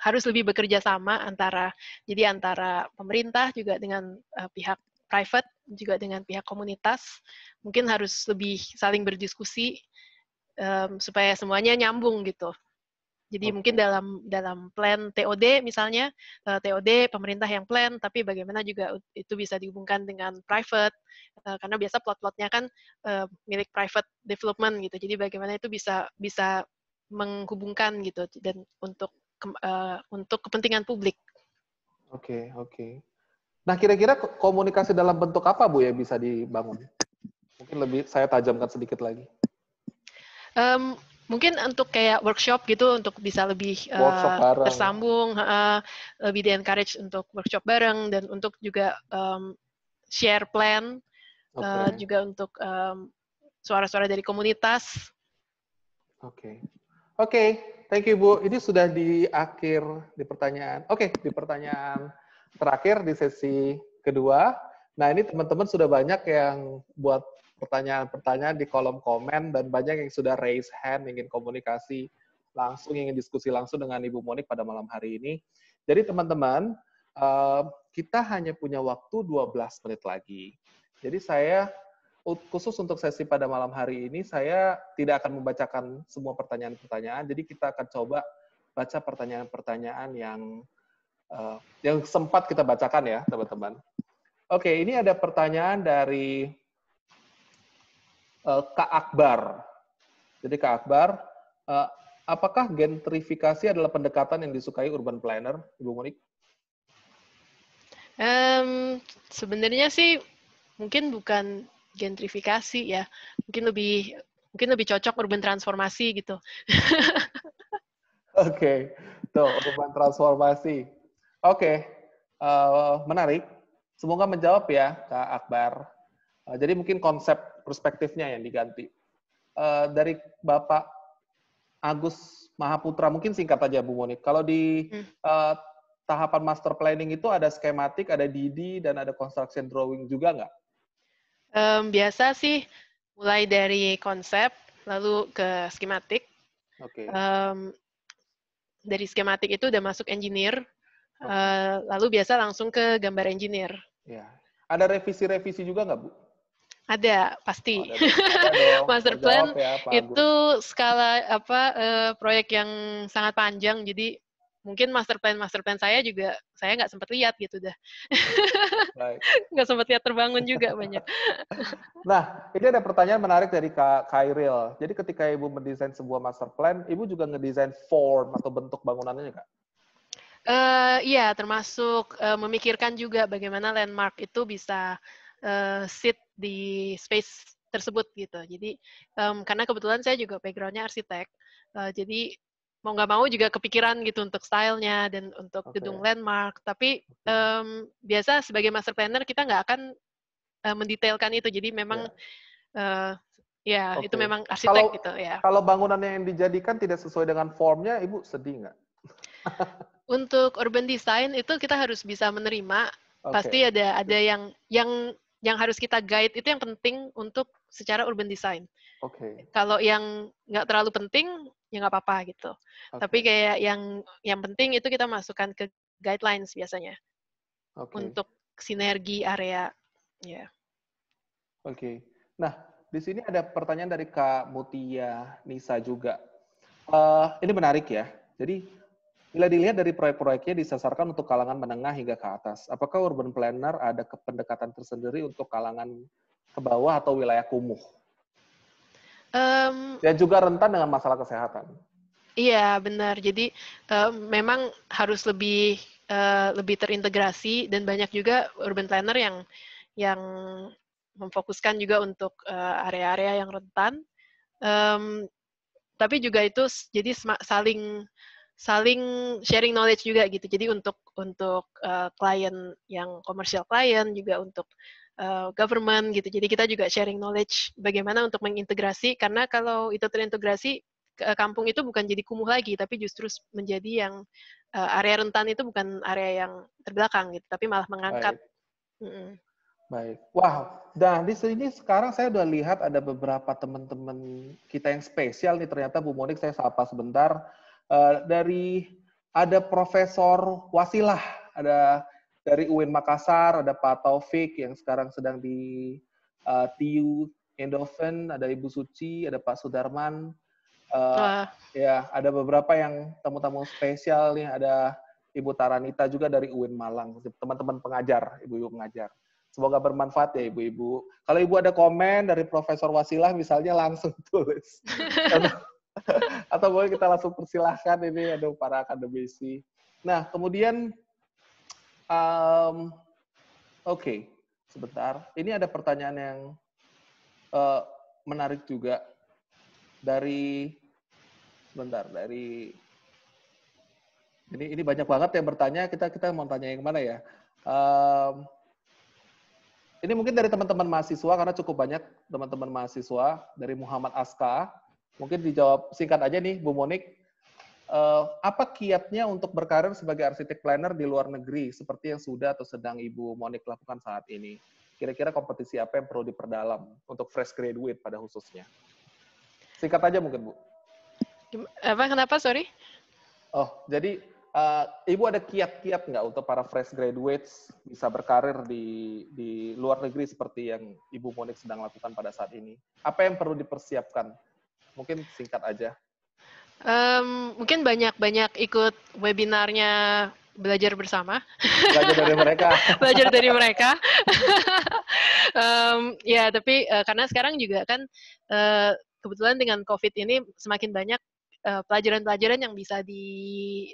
harus lebih bekerja sama antara jadi antara pemerintah juga dengan uh, pihak private juga dengan pihak komunitas mungkin harus lebih saling berdiskusi um, supaya semuanya nyambung gitu jadi okay. mungkin dalam dalam plan TOD misalnya eh, TOD pemerintah yang plan, tapi bagaimana juga itu bisa dihubungkan dengan private eh, karena biasa plot-plotnya kan eh, milik private development gitu. Jadi bagaimana itu bisa bisa menghubungkan gitu dan untuk untuk kepentingan publik. Oke okay, oke. Okay. Nah kira-kira komunikasi dalam bentuk apa bu ya bisa dibangun? Mungkin lebih saya tajamkan sedikit lagi. Um, mungkin untuk kayak workshop gitu untuk bisa lebih uh, tersambung uh, lebih di encourage untuk workshop bareng dan untuk juga um, share plan eh, okay. uh, juga untuk um, suara-suara dari komunitas oke okay. oke okay. thank you bu ini sudah di akhir di pertanyaan oke okay, di pertanyaan terakhir di sesi kedua nah ini teman-teman sudah banyak yang buat pertanyaan-pertanyaan di kolom komen dan banyak yang sudah raise hand ingin komunikasi langsung ingin diskusi langsung dengan Ibu Monik pada malam hari ini. Jadi teman-teman, eh, kita hanya punya waktu 12 menit lagi. Jadi saya khusus untuk sesi pada malam hari ini saya tidak akan membacakan semua pertanyaan-pertanyaan. Jadi kita akan coba baca pertanyaan-pertanyaan yang eh, yang sempat kita bacakan ya, teman-teman. Oke, ini ada pertanyaan dari uh, Kak Akbar. Jadi Kak Akbar, uh, apakah gentrifikasi adalah pendekatan yang disukai urban planner, Ibu Monik? Um, sebenarnya sih mungkin bukan gentrifikasi ya, mungkin lebih mungkin lebih cocok urban transformasi gitu. Oke, okay. tuh urban transformasi. Oke, okay. uh, eh, menarik. Semoga menjawab ya, Kak Akbar. Uh, jadi mungkin konsep perspektifnya yang diganti. Eh, dari Bapak Agus Mahaputra, mungkin singkat aja Bu Monik. Kalau di uh, tahapan master planning itu ada skematik, ada DD, dan ada construction drawing juga nggak? Um, biasa sih, mulai dari konsep, lalu ke skematik. Okay. Um, dari skematik itu udah masuk engineer, okay. uh, eh, lalu biasa langsung ke gambar engineer. Ya. Ada revisi-revisi juga nggak, Bu? Ada pasti. Oh, ada, ada Master plan ya, itu skala apa uh, proyek yang sangat panjang jadi mungkin master plan master plan saya juga saya nggak sempat lihat gitu dah nggak sempat lihat terbangun juga banyak nah ini ada pertanyaan menarik dari kak Kairil jadi ketika ibu mendesain sebuah master plan ibu juga ngedesain form atau bentuk bangunannya kak Uh, eh, iya, termasuk uh, memikirkan juga bagaimana landmark itu bisa uh, seat di space tersebut gitu. Jadi um, karena kebetulan saya juga backgroundnya arsitek, uh, jadi mau nggak mau juga kepikiran gitu untuk stylenya dan untuk okay. gedung landmark. Tapi um, biasa sebagai master planner kita nggak akan uh, mendetailkan itu. Jadi memang yeah. uh, ya okay. Ya, itu memang arsitek kalau, gitu ya. Kalau bangunan yang dijadikan tidak sesuai dengan formnya, ibu sedih nggak? untuk urban design itu kita harus bisa menerima. Okay. Pasti ada ada yang yang yang harus kita guide itu yang penting untuk secara urban design. Oke. Okay. Kalau yang nggak terlalu penting ya nggak apa-apa gitu. Okay. Tapi kayak yang yang penting itu kita masukkan ke guidelines biasanya okay. untuk sinergi area. Ya. Yeah. Oke. Okay. Nah di sini ada pertanyaan dari Kak Mutia Nisa juga. Uh, ini menarik ya. Jadi Bila dilihat dari proyek-proyeknya disasarkan untuk kalangan menengah hingga ke atas, apakah urban planner ada pendekatan tersendiri untuk kalangan ke bawah atau wilayah kumuh? Um, Dan juga rentan dengan masalah kesehatan. Iya benar. Jadi um, memang harus lebih eh, lebih terintegrasi dan banyak juga urban planner yang yang memfokuskan juga untuk eh, area-area yang rentan. Um, tapi juga itu jadi saling saling sharing knowledge juga gitu. Jadi untuk untuk uh, klien yang komersial klien juga untuk uh, government gitu. Jadi kita juga sharing knowledge bagaimana untuk mengintegrasi karena kalau itu terintegrasi kampung itu bukan jadi kumuh lagi tapi justru menjadi yang uh, area rentan itu bukan area yang terbelakang gitu, tapi malah mengangkat. Baik. Mm -mm. Baik. Wow. Nah, di sini sekarang saya sudah lihat ada beberapa teman-teman kita yang spesial nih. Ternyata Bu Monik saya sapa sebentar Eh, dari ada Profesor Wasilah, ada dari UIN Makassar, ada Pak Taufik yang sekarang sedang di uh, eh, TU Endoven, ada Ibu Suci, ada Pak Sudarman. Uh, ah. Ya, ada beberapa yang tamu-tamu spesial nih, ada Ibu Taranita juga dari UIN Malang, teman-teman pengajar, ibu-ibu pengajar. Semoga bermanfaat ya ibu-ibu. Kalau ibu ada komen dari Profesor Wasilah misalnya langsung tulis. atau boleh kita langsung persilahkan ini ada para akademisi. Nah, kemudian um, oke, okay, sebentar. Ini ada pertanyaan yang uh, menarik juga dari sebentar dari ini ini banyak banget yang bertanya. Kita kita mau tanya yang mana ya? Um, ini mungkin dari teman-teman mahasiswa karena cukup banyak teman-teman mahasiswa dari Muhammad Aska Mungkin dijawab singkat aja nih, Bu Monik. Uh, apa kiatnya untuk berkarir sebagai arsitek planner di luar negeri seperti yang sudah atau sedang Ibu Monik lakukan saat ini? Kira-kira kompetisi apa yang perlu diperdalam untuk fresh graduate pada khususnya? Singkat aja mungkin, Bu. Apa, kenapa? Sorry. Oh, jadi uh, Ibu ada kiat-kiat nggak untuk para fresh graduates bisa berkarir di, di luar negeri seperti yang Ibu Monik sedang lakukan pada saat ini? Apa yang perlu dipersiapkan Mungkin singkat aja. Um, mungkin banyak-banyak ikut webinarnya belajar bersama. Belajar dari mereka. belajar dari mereka. um, ya, tapi uh, karena sekarang juga kan uh, kebetulan dengan COVID ini semakin banyak e, pelajaran-pelajaran uh, yang bisa di,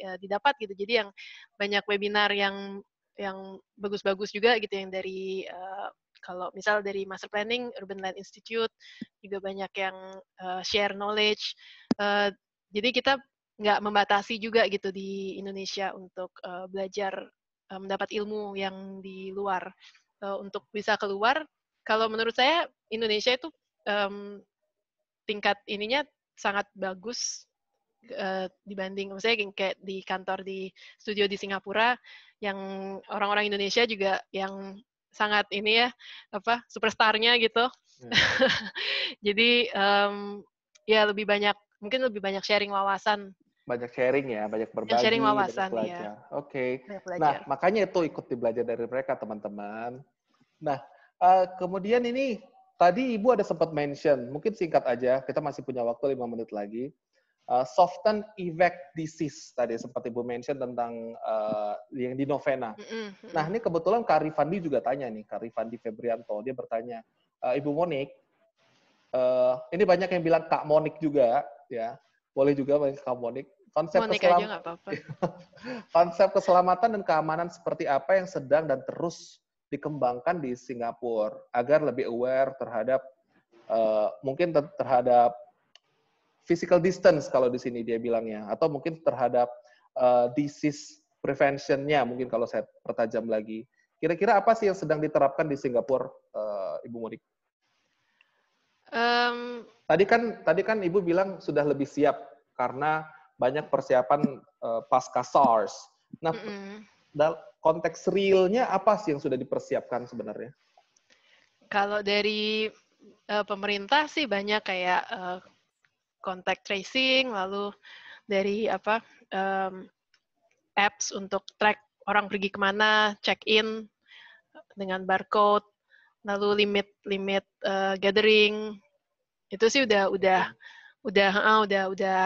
uh, didapat gitu. Jadi yang banyak webinar yang yang bagus-bagus juga gitu yang dari uh, kalau misal dari master planning, Urban Land Institute juga banyak yang uh, share knowledge. Uh, jadi kita nggak membatasi juga gitu di Indonesia untuk uh, belajar uh, mendapat ilmu yang di luar uh, untuk bisa keluar. Kalau menurut saya Indonesia itu um, tingkat ininya sangat bagus uh, dibanding misalnya kayak di kantor di studio di Singapura yang orang-orang Indonesia juga yang sangat ini ya apa superstarnya gitu hmm. jadi um, ya lebih banyak mungkin lebih banyak sharing wawasan banyak sharing ya, banyak berbagi, sharing wawasan, Ya. Oke. Okay. Nah, makanya itu ikut belajar dari mereka, teman-teman. Nah, uh, kemudian ini tadi Ibu ada sempat mention, mungkin singkat aja, kita masih punya waktu lima menit lagi. Uh, soften evac disease tadi seperti Bu mention tentang uh, yang di novena. Mm-hmm. Nah ini kebetulan Kak Rifandi juga tanya nih, Kak Rifandi Febrianto dia bertanya, uh, Ibu Monik, uh, ini banyak yang bilang Kak Monik juga, ya, ya. boleh juga Kak Monik. Konsep, Monik keselam... aja apa -apa. konsep keselamatan dan keamanan seperti apa yang sedang dan terus dikembangkan di Singapura agar lebih aware terhadap uh, mungkin terhadap physical distance kalau di sini dia bilangnya atau mungkin terhadap uh, disease preventionnya mungkin kalau saya pertajam lagi. Kira-kira apa sih yang sedang diterapkan di Singapura, uh, Ibu Monik? Um, tadi kan tadi kan Ibu bilang sudah lebih siap karena banyak persiapan uh, pasca SARS. Nah, mm -mm. dalam konteks realnya apa sih yang sudah dipersiapkan sebenarnya? Kalau dari uh, pemerintah sih banyak kayak uh, contact tracing, lalu dari apa um, apps untuk track orang pergi kemana, check in dengan barcode, lalu limit limit uh, gathering itu sih udah udah udah uh, udah udah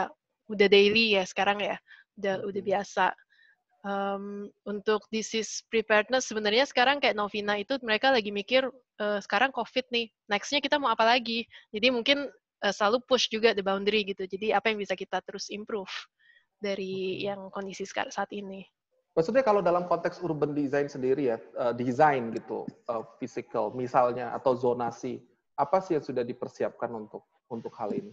udah daily ya sekarang ya udah hmm. udah biasa um, untuk disease preparedness sebenarnya sekarang kayak Novina itu mereka lagi mikir uh, sekarang COVID nih nextnya kita mau apa lagi jadi mungkin uh, selalu push juga the boundary gitu. Jadi apa yang bisa kita terus improve dari hmm. yang kondisi saat ini. Maksudnya kalau dalam konteks urban design sendiri ya, uh, eh, design gitu, uh, physical misalnya atau zonasi, apa sih yang sudah dipersiapkan untuk untuk hal ini?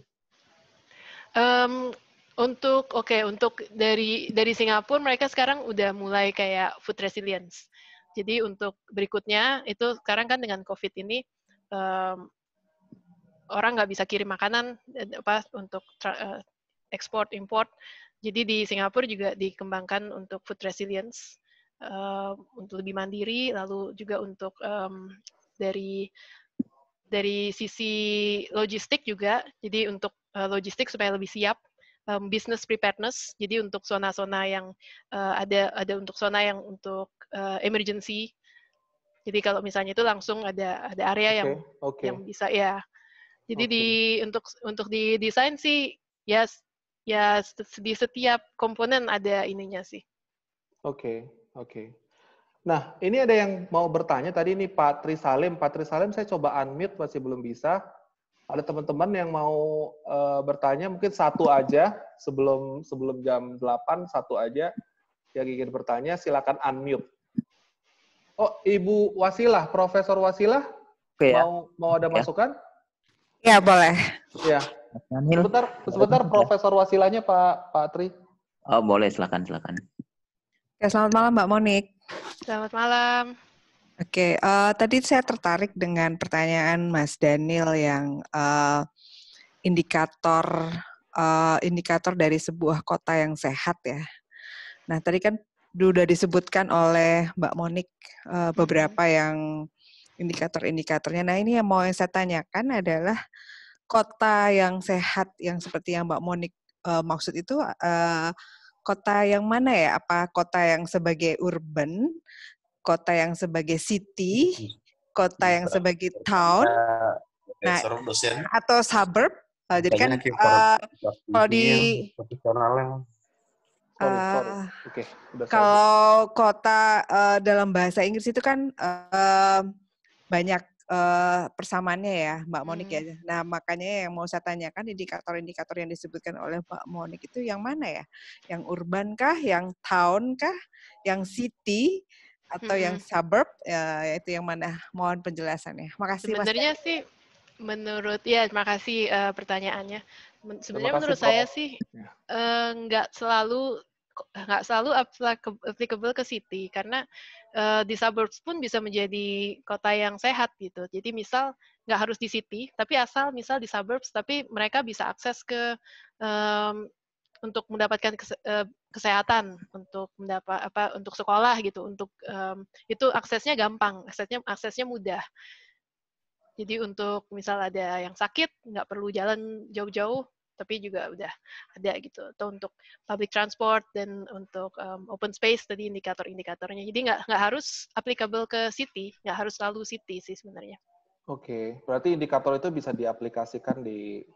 Um, untuk oke okay, untuk dari dari Singapura mereka sekarang udah mulai kayak food resilience. Jadi untuk berikutnya itu sekarang kan dengan COVID ini um, orang nggak bisa kirim makanan eh, apa untuk ekspor eh, impor Jadi di Singapura juga dikembangkan untuk food resilience uh, untuk lebih mandiri, lalu juga untuk um, dari dari sisi logistik juga. Jadi untuk uh, logistik supaya lebih siap um, business preparedness. Jadi untuk zona-zona yang uh, ada ada untuk zona yang untuk uh, emergency. Jadi kalau misalnya itu langsung ada ada area okay, yang okay. yang bisa ya jadi okay. di untuk untuk di desain sih ya ya di setiap komponen ada ininya sih. Oke, okay, oke. Okay. Nah, ini ada yang mau bertanya tadi ini Pak Tri Salim. Pak Tri Salim saya coba unmute masih belum bisa. Ada teman-teman yang mau uh, bertanya mungkin satu aja sebelum sebelum jam 8 satu aja yang ingin bertanya silakan unmute. Oh, Ibu Wasilah, Profesor Wasilah ya. mau mau ada okay. Ya. masukan? Iya boleh. Iya. Sebentar, sebentar Profesor Wasilanya Pak Pak Tri. Oh boleh, silakan silakan. Ya, selamat malam Mbak Monik. Selamat malam. Oke, okay, uh, eh, tadi saya tertarik dengan pertanyaan Mas Daniel yang uh, indikator uh, indikator dari sebuah kota yang sehat ya. Nah tadi kan sudah disebutkan oleh Mbak Monik uh, beberapa mm-hmm. yang indikator-indikatornya. Nah ini yang mau yang saya tanyakan adalah kota yang sehat yang seperti yang Mbak Monik uh, maksud itu uh, kota yang mana ya? Apa kota yang sebagai urban, kota yang sebagai city, kota yang sebagai town, nah, nah atau suburb? Uh, jadi kan uh, kalau di Uh, okay, kalau kota uh, dalam bahasa Inggris itu kan uh, banyak uh, persamaannya ya Mbak Monik hmm. ya. Nah makanya yang mau saya tanyakan indikator-indikator yang disebutkan oleh Mbak Monik itu yang mana ya? Yang urban kah? Yang town kah? Yang city? atau hmm. yang suburb ya, itu yang mana mohon penjelasannya makasih sebenarnya sih menurut ya terima kasih uh, pertanyaannya Men sebenarnya menurut saya sih sih ya. uh, nggak selalu Eh, nggak selalu applicable ke city karena uh, di suburbs pun bisa menjadi kota yang sehat gitu. Jadi misal nggak harus di city, tapi asal misal di suburbs, tapi mereka bisa akses ke um, untuk mendapatkan eh, kesehatan, untuk mendapat apa untuk sekolah gitu, untuk um, itu aksesnya gampang, aksesnya aksesnya mudah. Jadi untuk misal ada yang sakit, nggak perlu jalan jauh-jauh, tapi juga udah ada gitu atau untuk public transport dan untuk um, open space tadi indikator-indikatornya jadi nggak nggak harus applicable ke city nggak harus selalu city sih sebenarnya oke okay. berarti indikator itu bisa diaplikasikan di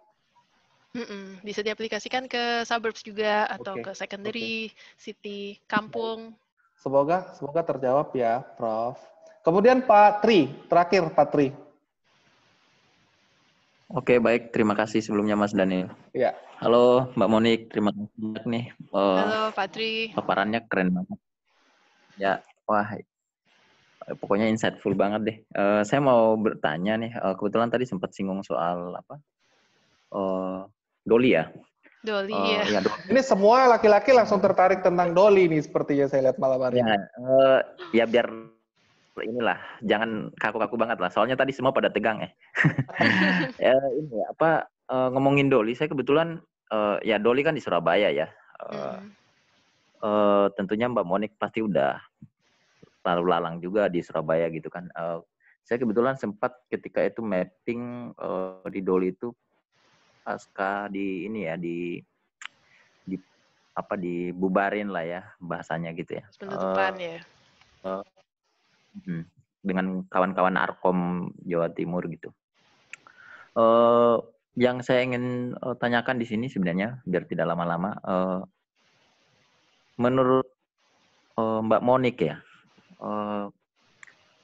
Mm-mm. bisa diaplikasikan ke suburbs juga atau okay. ke secondary okay. city kampung semoga semoga terjawab ya prof kemudian Pak Tri terakhir Pak Tri Oke, baik. Terima kasih sebelumnya Mas Daniel. Iya. Halo Mbak Monik, terima kasih banyak nih. Uh, Halo Patri. Paparannya keren banget. Ya, wah pokoknya insightful banget deh. Uh, saya mau bertanya nih, uh, kebetulan tadi sempat singgung soal apa? Uh, Doli ya? Doli uh, ya. ya Ini semua laki-laki langsung tertarik tentang Doli nih sepertinya saya lihat malam hari. Ya, uh, ya biar inilah jangan kaku-kaku banget lah soalnya tadi semua pada tegang ya ya ini apa eh, ngomongin Doli saya kebetulan eh, ya Doli kan di Surabaya ya hmm. Eh, tentunya Mbak Monik pasti udah lalu lalang juga di Surabaya gitu kan saya kebetulan sempat ketika itu mapping di Doli itu pasca di ini ya di di apa dibubarin lah ya bahasanya gitu ya penutupan uh, ya uh, Hmm. dengan kawan-kawan Arkom Jawa Timur gitu. Uh, yang saya ingin uh, tanyakan di sini sebenarnya biar tidak lama-lama, uh, menurut uh, Mbak Monik ya, uh,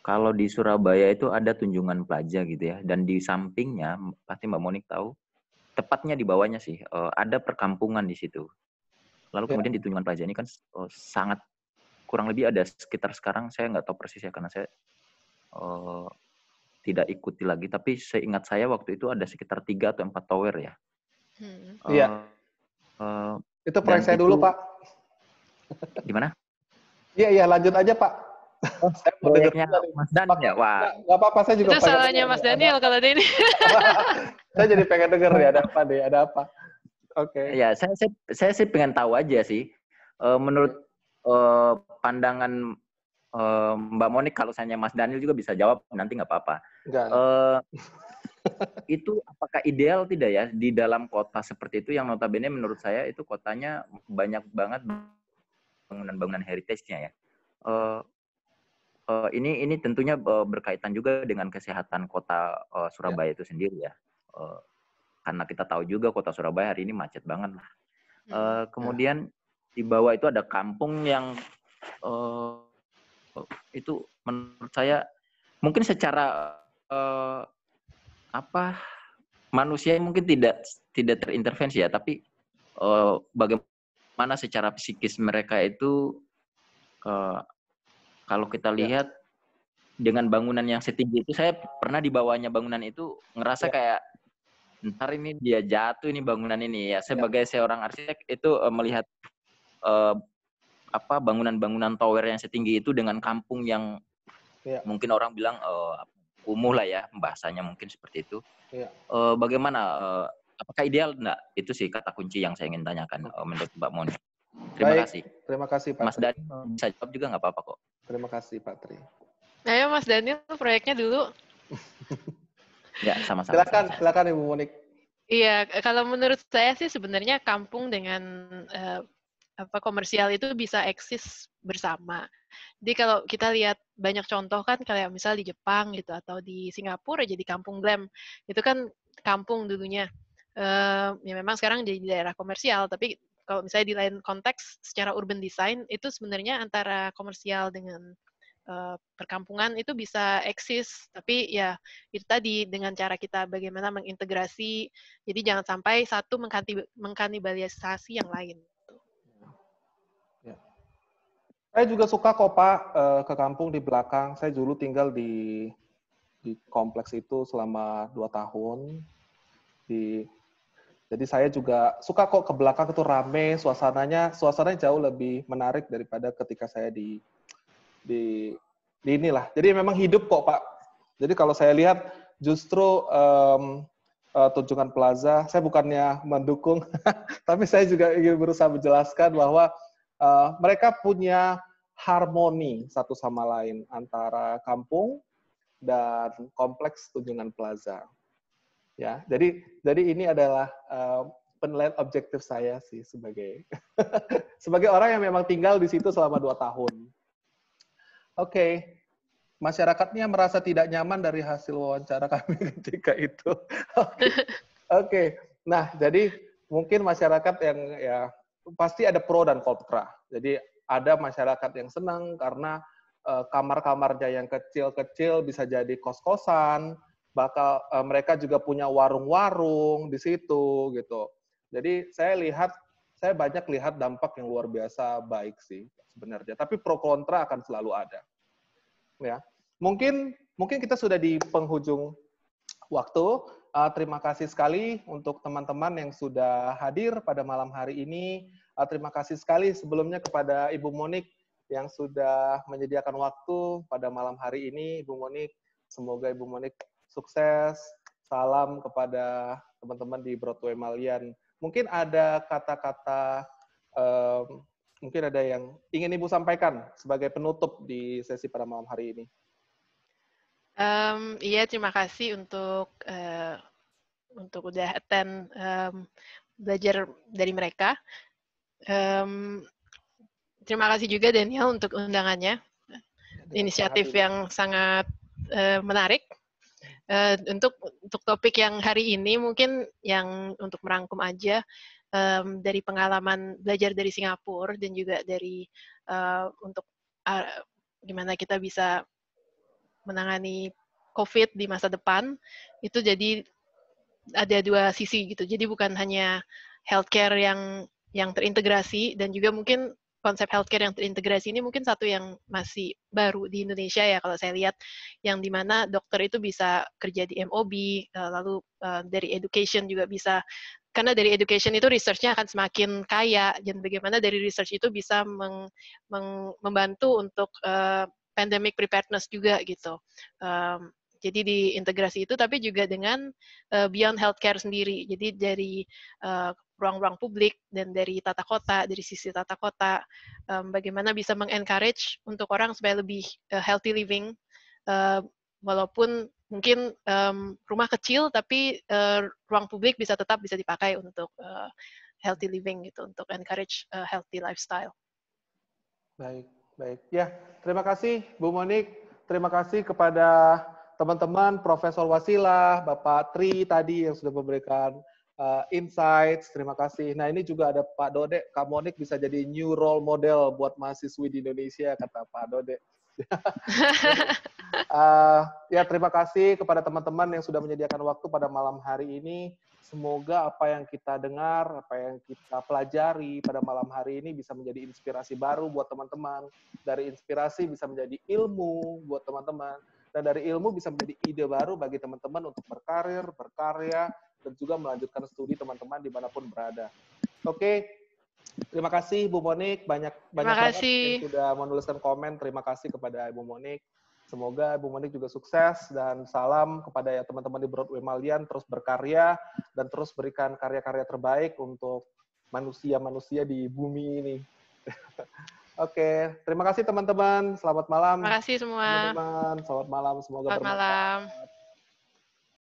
kalau di Surabaya itu ada tunjungan pelajar gitu ya, dan di sampingnya pasti Mbak Monik tahu, tepatnya di bawahnya sih ada perkampungan di situ. Lalu ya. kemudian di tunjungan pelajar ini kan sangat kurang lebih ada sekitar sekarang saya nggak tahu persis ya karena saya uh, tidak ikuti lagi tapi seingat saya waktu itu ada sekitar tiga atau empat tower ya hmm. uh, iya uh, itu proyek saya itu, dulu pak gimana iya iya lanjut aja pak Oh, saya mau Mas Daniel, ya, Wah. Gak apa-apa saya juga. Itu salahnya Mas Daniel ada. kalau ini. saya jadi pengen denger ya ada apa deh, ada apa. Oke. Okay. Ya, saya, saya saya sih pengen tahu aja sih. menurut uh, pandangan uh, Mbak Monik kalau misalnya Mas Daniel juga bisa jawab nanti nggak apa-apa. Uh, itu apakah ideal tidak ya di dalam kota seperti itu yang notabene menurut saya itu kotanya banyak banget bangunan-bangunan heritage-nya ya. Uh, uh, ini ini tentunya berkaitan juga dengan kesehatan kota uh, Surabaya ya. itu sendiri ya. Uh, karena kita tahu juga kota Surabaya hari ini macet banget lah. Uh, kemudian di bawah itu ada kampung yang uh, itu menurut saya mungkin secara uh, apa manusia mungkin tidak tidak terintervensi ya tapi uh, bagaimana secara psikis mereka itu uh, kalau kita ya. lihat ya. dengan bangunan yang setinggi itu saya pernah di bawahnya bangunan itu ngerasa ya. kayak ntar ini dia jatuh ini bangunan ini ya, ya. sebagai ya. seorang arsitek itu uh, melihat eh, apa bangunan-bangunan tower yang setinggi itu dengan kampung yang ya. mungkin orang bilang eh, kumuh lah ya bahasanya mungkin seperti itu. Ya. Eh, bagaimana eh, apakah ideal enggak? Itu sih kata kunci yang saya ingin tanyakan eh, menurut Mbak Moni. Terima Baik, kasih. Terima kasih Pak. Mas Tri. Dani bisa jawab juga nggak apa-apa kok. Terima kasih Pak Tri. Ayo Mas Daniel proyeknya dulu. ya sama-sama. Silakan, sama. silakan Ibu Monik. Iya, kalau menurut saya sih sebenarnya kampung dengan uh, apa komersial itu bisa eksis bersama. Jadi kalau kita lihat banyak contoh kan kayak misal di Jepang gitu atau di Singapura jadi kampung glam itu kan kampung dulunya uh, ya memang sekarang jadi daerah komersial tapi kalau misalnya di lain konteks secara urban design itu sebenarnya antara komersial dengan uh, perkampungan itu bisa eksis tapi ya itu tadi dengan cara kita bagaimana mengintegrasi jadi jangan sampai satu mengkanibalisasi yang lain. Saya juga suka kok Pak eh, ke kampung di belakang. Saya dulu tinggal di di kompleks itu selama dua tahun. Di jadi saya juga suka kok ke belakang itu rame, suasananya suasana jauh lebih menarik daripada ketika saya di di di inilah. Jadi memang hidup kok Pak. Jadi kalau saya lihat justru um, uh, Tunjungan Plaza, saya bukannya mendukung, tapi saya juga ingin berusaha menjelaskan bahwa uh, mereka punya harmoni satu sama lain antara kampung dan kompleks Tunjungan Plaza. Ya, jadi jadi ini adalah uh, penilaian objektif saya sih sebagai sebagai orang yang memang tinggal di situ selama dua tahun. Oke, okay. masyarakatnya merasa tidak nyaman dari hasil wawancara kami ketika itu. Oke, okay. okay. nah jadi mungkin masyarakat yang ya pasti ada pro dan kontra. Jadi ada masyarakat yang senang karena uh, eh, kamar-kamarnya yang kecil-kecil bisa jadi kos-kosan, bakal uh, mereka juga punya warung-warung di situ gitu. Jadi saya lihat saya banyak lihat dampak yang luar biasa baik sih sebenarnya. Tapi pro kontra akan selalu ada. Ya. Mungkin mungkin kita sudah di penghujung waktu uh, terima kasih sekali untuk teman-teman yang sudah hadir pada malam hari ini. Uh, terima kasih sekali sebelumnya kepada Ibu Monik yang sudah menyediakan waktu pada malam hari ini. Ibu Monik, semoga Ibu Monik sukses. Salam kepada teman-teman di Broadway Malian. Mungkin ada kata-kata, um, mungkin ada yang ingin Ibu sampaikan sebagai penutup di sesi pada malam hari ini. Um, iya, terima kasih untuk uh, untuk udah attend um, belajar dari mereka. Um, terima kasih juga Daniel untuk undangannya, inisiatif yang sangat uh, menarik. Uh, untuk untuk topik yang hari ini mungkin yang untuk merangkum aja um, dari pengalaman belajar dari Singapura dan juga dari uh, untuk uh, gimana kita bisa menangani COVID di masa depan itu jadi ada dua sisi gitu. Jadi bukan hanya healthcare yang yang terintegrasi dan juga mungkin konsep healthcare yang terintegrasi ini mungkin satu yang masih baru di Indonesia ya kalau saya lihat yang dimana dokter itu bisa kerja di MOB eh, lalu eh, dari education juga bisa karena dari education itu researchnya akan semakin kaya dan bagaimana dari research itu bisa meng, meng, membantu untuk eh, pandemic preparedness juga gitu. Um, jadi di integrasi itu tapi juga dengan uh, beyond healthcare sendiri jadi dari ruang eh, ruang-ruang publik dan dari tata kota dari sisi tata kota um, bagaimana bisa mengencourage untuk orang supaya lebih uh, healthy living uh, walaupun mungkin um, rumah kecil tapi uh, ruang publik bisa tetap bisa dipakai untuk uh, healthy living gitu untuk encourage uh, healthy lifestyle baik Baik, ya terima kasih Bu Monik, terima kasih kepada teman-teman Profesor Wasila, Bapak Tri tadi yang sudah memberikan uh, insights, terima kasih. Nah ini juga ada Pak Dode, Kak Monik bisa jadi new role model buat mahasiswi di Indonesia, kata Pak Dode uh, ya terima kasih kepada teman-teman yang sudah menyediakan waktu pada malam hari ini. Semoga apa yang kita dengar, apa yang kita pelajari pada malam hari ini bisa menjadi inspirasi baru buat teman-teman. Dari inspirasi bisa menjadi ilmu buat teman-teman. Dan dari ilmu bisa menjadi ide baru bagi teman-teman untuk berkarir, berkarya, dan juga melanjutkan studi teman-teman dimanapun berada. Oke, Terima kasih Bu Monik, banyak banyak kasih. yang sudah menuliskan komen. Terima kasih kepada Ibu Monik. Semoga Ibu Monik juga sukses dan salam kepada ya teman-teman di Broadway Malian terus berkarya dan terus berikan karya-karya terbaik untuk manusia-manusia di bumi ini. Oke, okay. terima kasih teman-teman. Selamat malam. Terima kasih semua. Teman-teman, selamat malam. Semoga selamat bermanfaat. Malam.